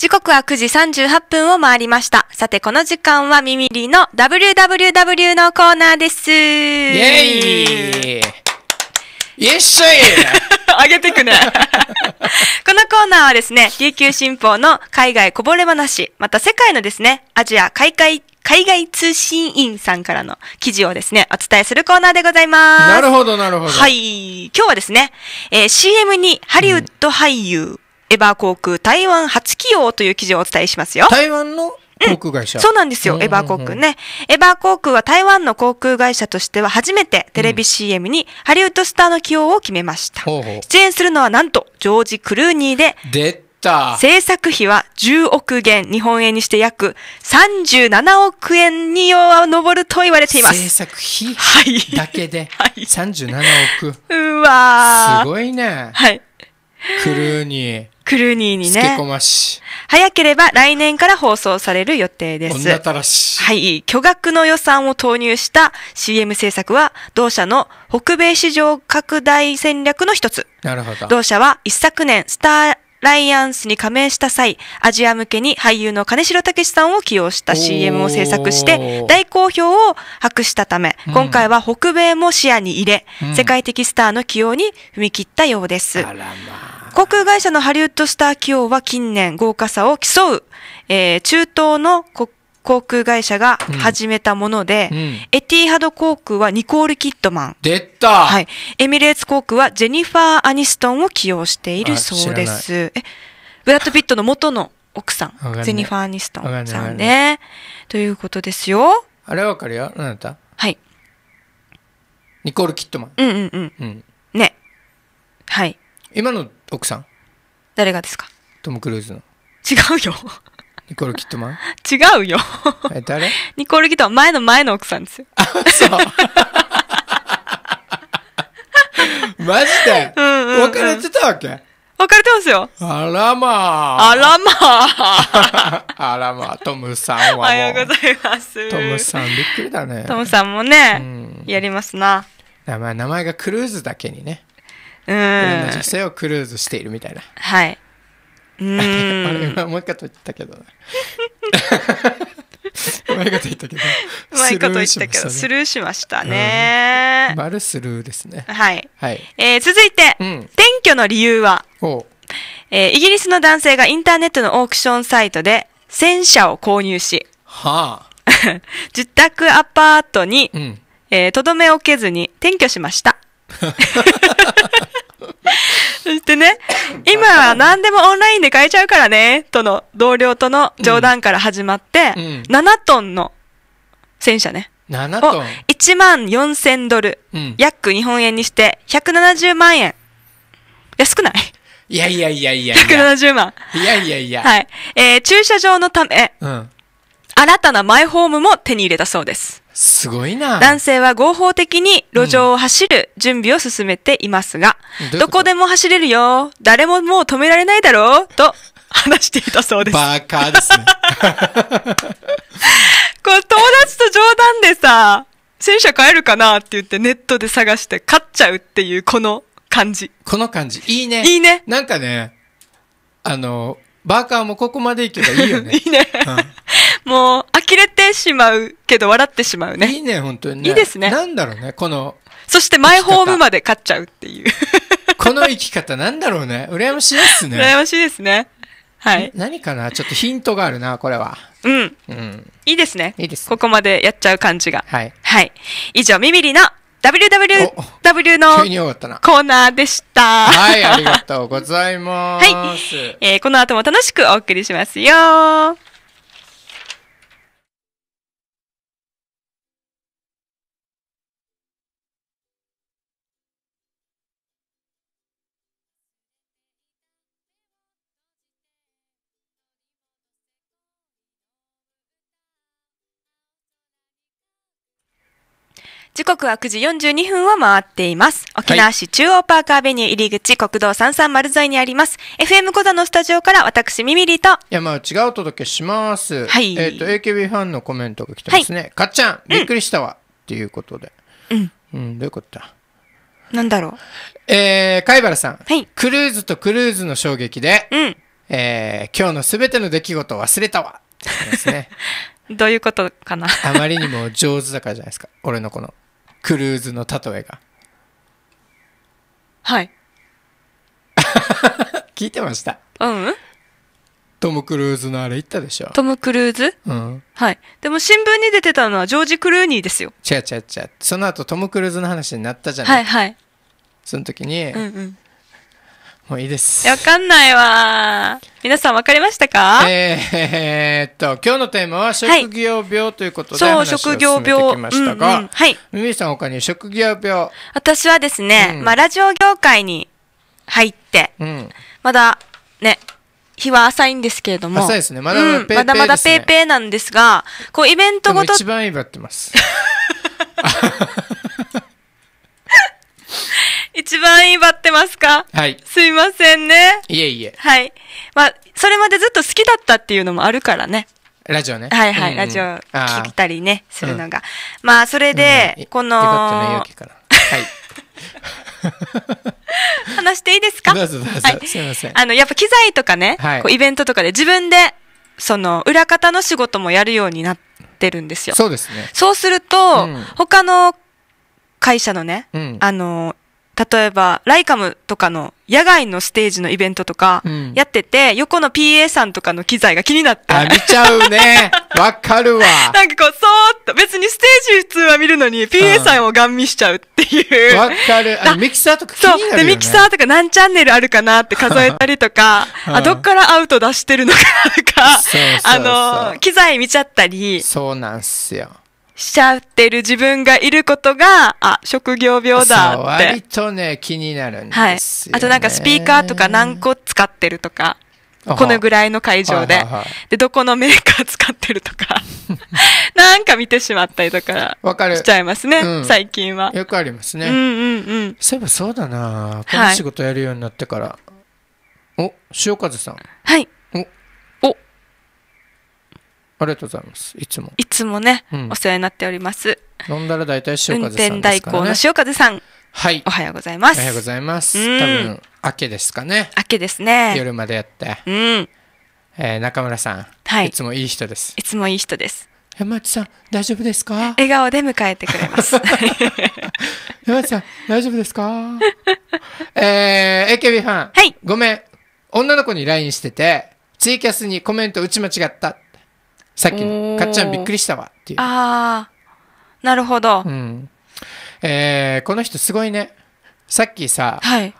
S1: 時刻は9時38分を回りました。さて、この時間はミミリの WWW のコーナーです。イェイいっしゃい上げてくね [LAUGHS] このコーナーはですね、琉球新報の海外こぼれ話、また世界のですね、アジア海外海外通信員さんからの記事をですね、お伝えするコーナーでございます。なるほど、なるほど。はい。今日はですね、えー、CM にハリウッド俳優、うん、エバー航空台湾初起用という記事をお伝えしますよ。台湾の航空会社、うん、そうなんですよ、エバー航空ね。エバー航空は台湾の航空会社としては初めてテレビ CM にハリウッドスターの起用を決めました。
S2: ほうほ
S3: う
S1: 出演するのはなんとジョージ・クルーニーで、で制作費は10億元、日本円にして約37億円に上ると言われています。制作費、はい、だけで37億。はい、うわすごいね。はい。クルーニー。クルーニーにね。早ければ来年から放送される予定です。はい。巨額の予算を投入した CM 制作は、同社の北米市場拡大戦略の一つ。なるほど。同社は一昨年、スター、ライアンスに加盟した際、アジア向けに俳優の金城武さんを起用した CM を制作して、大好評を博したため、今回は北米も視野に入れ、うん、世界的スターの起用に踏み切ったようです。航空会社のハリウッドスター起用は近年豪華さを競う、えー、中東の国航空会社が始めたもので、うんエティハド航空はニコール・キットマン。出たはい。エミレーツ航空はジェニファー・アニストンを起用しているそうです。え、ブラッド・ピットの元の奥さん、ジェニファー・アニストンさんね。ということですよ。
S2: あれわかるよ。何だったはい。ニコール・キットマン。うんうんうん。うん、
S1: ね。はい。
S2: 今の奥さん誰がですかトム・クルーズの。違うよニコール・キットマン
S1: 違うよ。え、誰ニコール・キットマン、前の前の奥さんですよ。あ、そう。
S2: [LAUGHS] マジで、うんうんうん、別れてたわけ別れてますよ。あらまあ。あ
S1: らまあ。
S2: [LAUGHS] あらまあ、トムさんはおはようございます。トムさんびっくりだね。ト
S1: ムさんもね、うん、やりますな。
S2: 名前名前がクルーズだけにね。うん。女性をクルーズしているみたいな。はい。うんあれうまいこと言ったけどね
S1: うまいこと言ったけどうまいこと言ったけどスルーしましたね、うん、丸スルーですねはい、はいえー、続いて、うん、転居の理由はえー、イギリスの男性がインターネットのオークションサイトで戦車を購入し、はあ、[LAUGHS] 自宅アパートに、うんえー、とどめをけずに転居しました。[LAUGHS] そしてね、今は何でもオンラインで買えちゃうからね、との同僚との冗談から始まって、うん7トンの戦車ね。7トン ?1 万4000ドル、うん、約日本円にして170万円。安くない
S2: いやいやいやいやいや。170万。いやいやいや。はい。
S1: えー、駐車場のため、うん、新たなマイホームも手に入れたそうです。すごいな。男性は合法的に路上を走る準備を進めていますが、うん、どこでも走れるよ。誰ももう止められないだろう。と話していたそうです。バカですね。[LAUGHS] これ友達と冗談でさ、戦車買えるかなって言ってネットで探して買っちゃうっていうこの感じ。この感じ。いいね。いいね。なんかね、
S2: あの、バーカーもここまで行けばいいよね。[LAUGHS] いいね。うんもう、
S1: 呆れてしまうけど笑ってしまうね。いい
S2: ね、本当にね。いいです
S1: ね。なんだろうね、この。そしてマイホームまで勝っちゃうっていう。
S2: [LAUGHS] この生き方なんだろうね。羨ましいですね。羨
S1: ましいですね。はい。何
S2: かなちょっとヒントがあるな、これは。うん。うん。
S1: いいですね。いいです、ね、ここまでやっちゃう感じが。はい。はい。以上、ミミリの WWW のコーナーでした。はい、ありが
S2: とうございます。
S1: はい。えー、この後も楽しくお送りしますよ。時刻は9時42分を回っています。沖縄市中央パーカーベニュー入り口国道330沿いにあります。FM 小座のスタジオから私、ミミリと。
S2: 山内がお届けします。はい。えっ、と、AKB ファンのコメントが来てますね。はい、かっちゃん、びっくりしたわ。っていうことで。うん。うん、どういうことだなんだろう。えー、貝原さん。はい。クルーズとクルーズの衝撃で。うん。えー、今日のすべての出来事を忘れたわ。です
S1: ね。[LAUGHS] どういうことかな [LAUGHS] あま
S2: りにも上手だからじゃないですか。俺のこのクルーズの例えが
S1: はい [LAUGHS] 聞いてましたうん
S2: トム・クルーズのあれ言ったでしょト
S1: ム・クルーズうんはいでも新聞に出てたのはジョージ・クルーニーですよ
S2: 違う違う違うその後トム・クルーズの話になったじゃないはいはいその時に、うんうんもういいです。わか
S1: んないわ。皆さんわかりましたか
S2: えー、っと、今日のテーマは職業病ということで、はい、そう、職業病。進めてきましたが、うんうん、
S1: はい。ミミさん他に職業病。私はですね、うん、まあ、ラジオ業界に入って、うん、まだ、ね、日は浅いんですけれども。浅いですね。まだまだペーペー、ねうん、まだまだペーペーなんですが、こう、イベントごと。一番いいばってます。[LAUGHS] 一番いいバってますかはい。すいませんね。いえいえ。はい。まあ、それまでずっと好きだったっていうのもあるからね。
S2: ラジオね。はいはい、うんうん、ラジオ聞いた
S1: りね、するのが。うん、まあ、それで、この。かはい。[LAUGHS] 話していいですかどうぞどうぞ、はい、すいません。あの、やっぱ機材とかね、はい、こうイベントとかで自分で、その、裏方の仕事もやるようになってるんですよ。そうですね。そうすると、うん、他の会社のね、うん、あの、例えば、ライカムとかの野外のステージのイベントとかやってて、うん、横の PA さんとかの機材が気になって。あ、見ちゃうね。[LAUGHS] わかるわ。なんかこう、そーっと、別にステージ普通は見るのに、PA さんをガン見しちゃうっていう。わ、かる。あ、ミキサーとか気になる、ね、そう。で、ミキサーとか何チャンネルあるかなって数えたりとか、あ、どっからアウト出してるのかとか、そうそうそうあの、機材見ちゃったり。そうなんすよ。しちゃってる自分がいることが、あ、職業病だって。割とね、気になるんですよ、ね、はい。あとなんかスピーカーとか何個使ってるとか。このぐらいの会場で、で、どこのメーカー使ってるとか [LAUGHS] なんか見てしまったりとか、わかしちゃいますね、うん、最近は。よくありますね。うんうん
S2: うん。そういえばそうだなこの仕事やるようになってから。はい、お、潮風さん。はい。ありがとうございます。い
S1: つも。いつもね、うん、お世話になっております。
S2: 飲んだら大体塩風さん、ね、運転代行の塩
S1: 風さん。はい。おはようございます。おはよう
S2: ございます。多分、明けですかね。
S1: 明けですね。
S2: 夜までやって。うん。えー、中村さん、はい、いつもいい人です。いつもいい人です。山内さん、大丈夫ですか笑顔で迎えてくれます。[LAUGHS] 山内さん、大丈夫ですかえー、AKB ファン、はい、ごめん。女の子に LINE してて、ツイキャスにコメント打ち間違った。さっきの、かっちゃんびっくりしたわっていう。
S1: ああ、なるほ
S2: ど。うん。えー、この人すごいね。さっきさ、はい、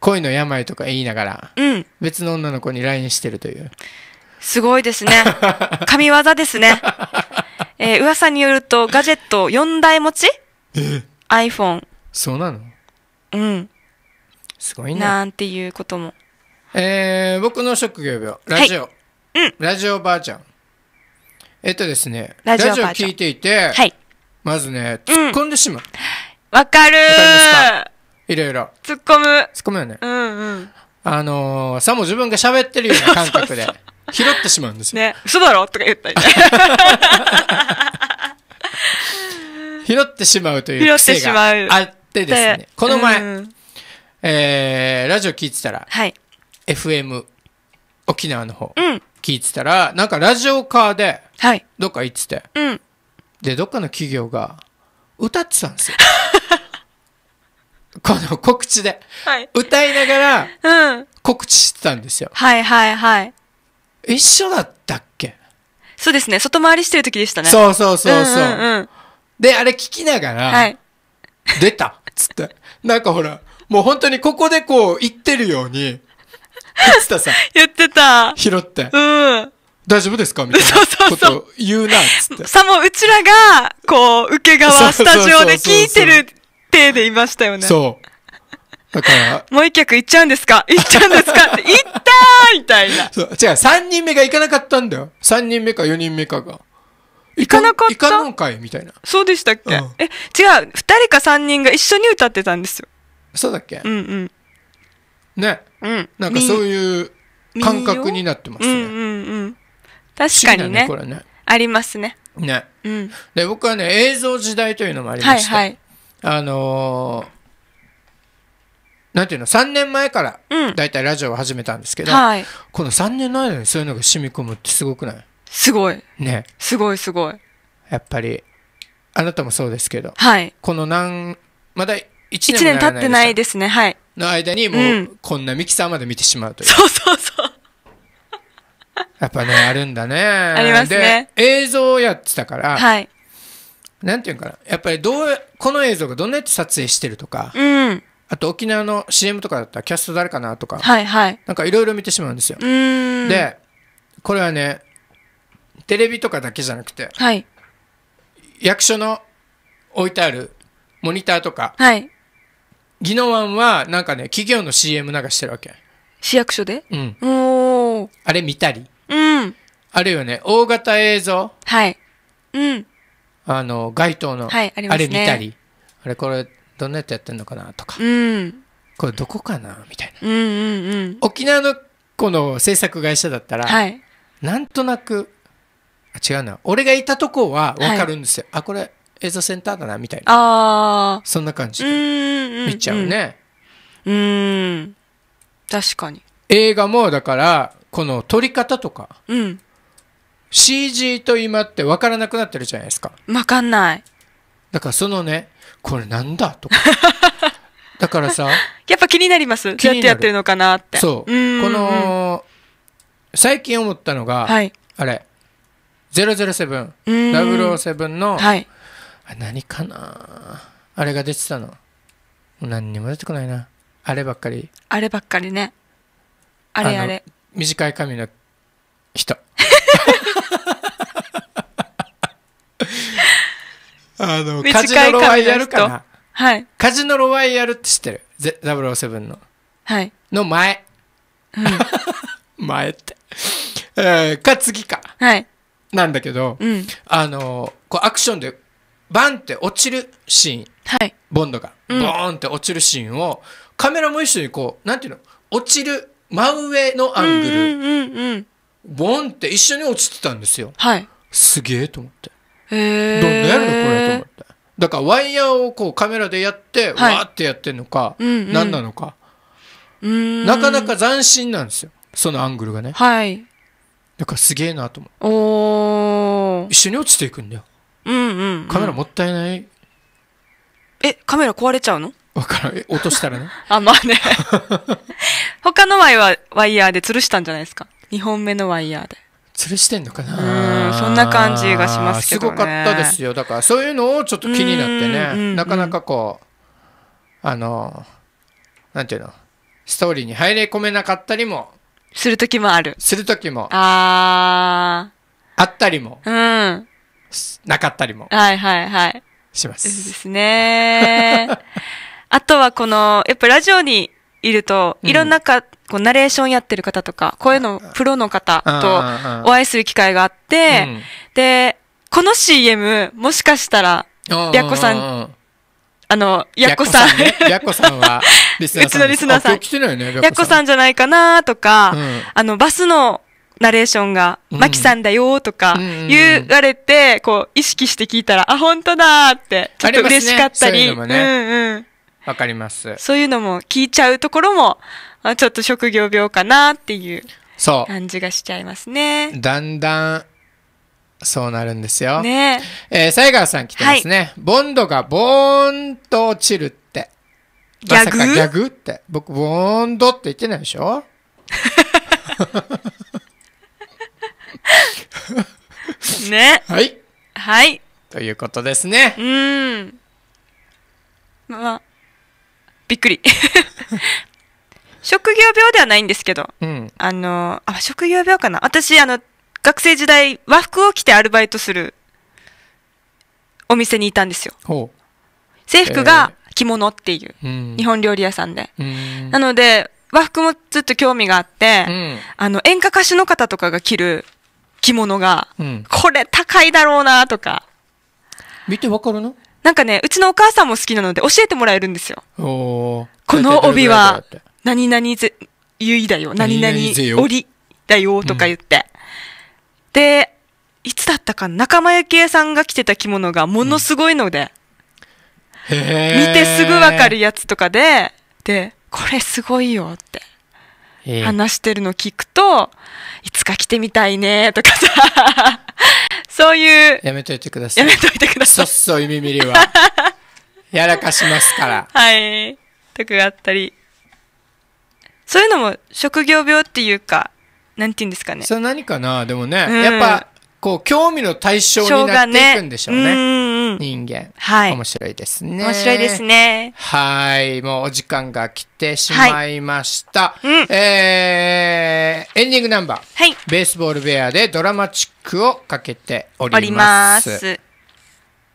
S2: 恋の病とか言いながら、うん、別の女の子に LINE してるという。
S1: すごいですね。[LAUGHS] 神業ですね。えー、噂によると、ガジェット4台持ち ?iPhone。そうなのうん。
S2: すごいな。な
S1: んていうことも。
S2: えー、僕の職業病、ラジオ。はい、うん。ラジオばあちゃん。えっとですね、ラジオ聞いていて、はい、まずね、突っ込んでしまう。わ、うん、かるいろいろ。
S1: 突っ込む。突っ込むよね。うんうん。
S2: あのー、さも自分が喋ってるような感覚で、拾ってしまうんですよ。
S1: ね、嘘だろとか言ったり、[LAUGHS]
S2: 拾ってしまうという癖があってですね、この前、うん、えー、ラジオ聞いてたら、はい、FM 沖縄の方、うん、聞いてたら、なんかラジオカーで、はい。どっか行ってて、うん。で、どっかの企業が、歌ってたんですよ。[LAUGHS] この告知で。はい。歌いながら、うん。告知してたんですよ。
S1: はいはいはい。一緒だったっけそうですね。外回りしてる時でしたね。そうそうそうそう。うんうんう
S2: ん、で、あれ聞きながら、はい、出たっつって。なんかほら、もう本当にここでこう言ってるように、言ってたさ。[LAUGHS] 言
S1: ってた。
S2: 拾って。うん。大丈夫ですかみたいなことう。
S1: 言うな、つって。さも、うちらが、こう、受け側、スタジオで聞いてる手でいましたよね。そう。だから。もう一曲行っちゃうんですか行っちゃうんですかって、[LAUGHS] 行
S2: ったーみたいな。そう。違う、三人目が行かなかったんだよ。三人目か四人目かが。
S1: 行かなかった行かんかいみたいな。そうでしたっけ、うん、え、違う。二人か三人が一緒に歌ってたんですよ。そうだっけうんうん。ね。うん、なんかそういう感覚になってますね。うんうんうん、確かにね、ねね、ありますね。
S2: ね、うん、で僕はね映像時代というのもありまして、はいはい、あのーなんていうの3年前からだいたいラジオを始めたんですけど、うんはい、この3年の間にそういうのが染み込むってすごくないすごいね
S1: すごいすごい
S2: やっぱりあなたもそうですけど、はい、この何
S1: まだ1年 ,1 年経ってないですねはいの間にもう、
S2: こんなミキサーまで見てしまうというそ
S1: うそうそう
S2: やっぱねあるんだねありますねで映像をやってたからはいなんていうかなやっぱりどうこの映像がどんなやつ撮影してるとか、うん、あと沖縄の CM とかだったらキャスト誰かなとか、はいはい、なんかいろいろ見てしまうんですよ。
S1: で
S2: これはねテレビとかだけじゃなくて、はい、役所の置いてあるモニターとか、はい、宜野湾はなんかね企業の CM なんかしてるわけ
S1: 市役所でうんおお
S2: あれ見たりうんあるいはね大型映像
S1: はいうん
S2: あの街灯の、はいありますねれ見たりあれこれどんなやつやってんのかなとか、うんこれどこかなみたいなうんうんうん沖縄のこの制作会社だったら、はいなんとなくあ違うな俺がいたとこは分かるんですよ、あこれ映像センターだな、みたいな。
S1: ああ。
S2: そんな感じで
S1: 見ちゃうね。うん。確かに。映
S2: 画も、だから、この撮り方とか、うん、CG と今って分からなくなってるじゃないですか。
S1: 分かんない。
S2: だからそのね、これなんだとか。[LAUGHS] だからさ、
S1: やっぱ気になりますどうやってやってるのかなって。そう。うこの、
S2: 最近思ったのが、はい、あれ、007、007の、はい、あ何かなあれが出てたの何にも出てこないなあればっかり
S1: あればっかりねあれあれ
S2: 短い髪の人 [LAUGHS] あのカジノロワイヤルかなはいカジノロワイヤルって知ってる007のはいの前、うん、[LAUGHS] 前って、えー、か次かはいなんだけど、うん、あのこうアクションでバンって落ちるシーン、
S3: は
S1: い、
S2: ボンドが、うん、ボーンって落ちるシーンをカメラも一緒にこうなんていうの落ちる真上のアングル、うんうんうんうん、ボンって一緒に落ちてたんですよ、はい、すげえと思ってどんなやるのこれと思ってだからワイヤーをこうカメラでやって、はい、わーってやってんのか、うんうん、何なのか
S1: なかな
S2: か斬新なんですよそのアングルがねはいだからすげえなと
S1: 思
S2: う一緒に落ちていくんだよ
S1: うんうん、うん、カメラもったいないえカメラ壊れちゃうの
S2: わからんえ落としたらね
S1: [LAUGHS] あまあね [LAUGHS] 他のワイはワイヤーで吊るしたんじゃないですか2本目のワイヤーで吊るしてんのかなうんそんな感じがしますけど、ね、すごかったですよだからそういうのをちょっと気になって
S2: ね、なかなかこうあのなんていうのストーリーに入れ込めなかったりもする時もあるする時もあああったりもうんなかったりも。
S1: はいはいはい。します。そうですね。[LAUGHS] あとはこの、やっぱラジオにいると、いろんなか、うん、こうナレーションやってる方とか、声のプロの方とお会いする機会があって、うん、で、この CM、もしかしたら、やっこさん、あの、やっこさん。
S2: やっこさん、は、[LAUGHS] リスナーさん。うちのリスナーさん。やっこさ
S1: んじゃないかなとか、うん、あの、バスのナレーションが、マキさんだよとか言われて、こう、意識して聞いたら、あ、本当だって、ちょっと嬉しかったり。わ、ね、う
S2: んうん、かります。そ
S1: ういうのも聞いちゃうところも、あちょっと職業病かなっていう感じがしちゃいますね。
S2: だんだん、そうなるんですよ。ねえー、サイガーさん来てますね。はい、ボンドがボーンと落ちるって。ギャグギャグって。僕、ボーンドって言ってないでしょ [LAUGHS] [LAUGHS] ね。は
S3: い。はい。ということですねう。
S1: ん。まあ、びっくり。[LAUGHS] 職業病ではないんですけど、うん。あの、あ、職業病かな。私、あの、学生時代、和服を着てアルバイトするお店にいたんですよ。ほ制服が着物っていう、日本料理屋さんで。うん。なので、和服もずっと興味があって、うん。あの、演歌歌手の方とかが着る着物が、うん、これ高いだろうなとか。見てわかるのなんかね、うちのお母さんも好きなので教えてもらえるんですよ。この帯は、何々ぜ、ゆいだよ、何々折りだよとか言って。うん、で、いつだったか仲間由紀恵さんが着てた着物がものすごいので、うん、見てすぐわかるやつとかで、で、これすごいよって。話してるの聞くと、えー、いつか来てみたいねとかさ [LAUGHS] そうい
S2: うやめといてくださいやめといてくださいそっそい耳りは
S1: [LAUGHS] やらかしますからはいとかがあったりそういうのも職業病っていうかなんていうんですかねそ
S2: れ何かなでもね、うん、やっぱこう興味の対象になっていくんでしょうね、ね、人間、はい、面白いですね面白いですねはいもうお時間が来てしまいました、はいうん、えー、エンディングナンバー、はい、ベースボールベアでドラマチックをかけておりますで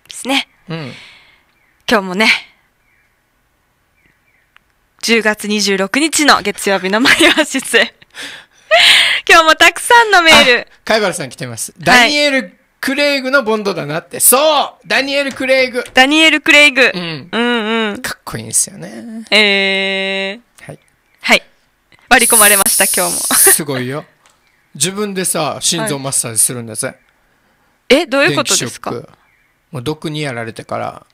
S1: すね、うん、今日もね10月26日の月曜日の前シス。[LAUGHS] 今日もたくさんのメール。
S2: 貝原さん来てます。ダ
S1: ニエル、はいクレイ
S2: グのボンドだなって。そうダニエル・クレイグ。ダニエル・クレイグ。うん。うんうん。かっこいいんですよね。
S1: えー。はい。はい。割り込まれました、今日も。
S2: すごいよ。[LAUGHS] 自分でさ、心臓マッサージするんだぜ。はい、
S1: え、どういうことですか
S2: もう毒にやられてから、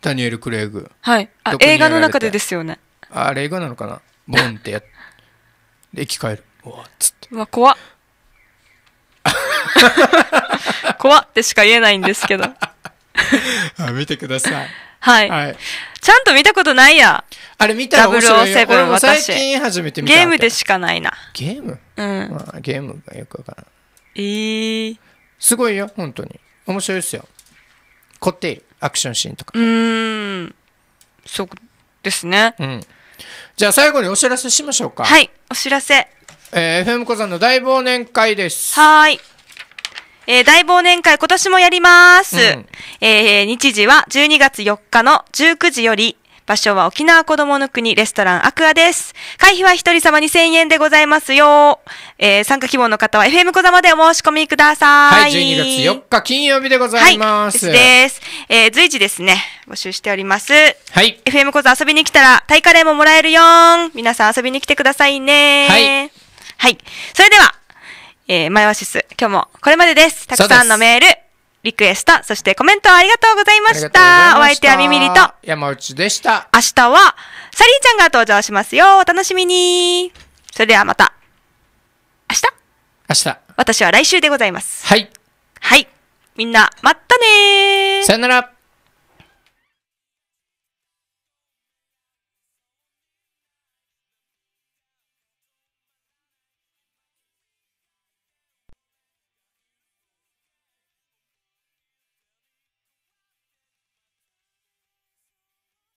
S2: ダニエル・クレイグ。はい。あ、映画の中でですよね。あ、れ映画なのかなボンってやっ、で、生き返る。
S1: うわ、つって。うわ、怖っ。[LAUGHS] 怖ってしか言えないんですけど。
S2: [LAUGHS] 見てください。
S1: はい。はい、ちゃんと見たことないや。あれ見たら面白いよ。007私。最近
S2: 初めて見た。ゲームでしかないな。ゲームうん、まあ。ゲームがよくわからえー、すごいよ、本当に。面白いですよ。凝っている。アクションシーンとか。
S1: うん。そう
S2: ですね。うん。じゃあ最後にお知らせしましょうか。はい。お知らせ。
S1: えー、FM 子さんの大忘年会です。はい。えー、大忘年会今年もやります。うん、えー、日時は12月4日の19時より、場所は沖縄こどもの国レストランアクアです。会費は1人様2000円でございますよ。えー、参加希望の方は FM 小までお申し込みください。はい、12月4日金曜日でございます。はい、ですえー、随時ですね、募集しております。はい。FM 小座遊びに来たら、タイカレーももらえるよ皆さん遊びに来てくださいねはい。はい。それでは、えー、マイオシス、今日もこれまでです。たくさんのメール、リクエスト、そしてコメントありがとうございました。お相手はみみりと山内でした。明日は、サリーちゃんが登場しますよ。お楽しみに。それではまた。明日明日。私は来週でございます。はい。はい。みんな、またねさよなら。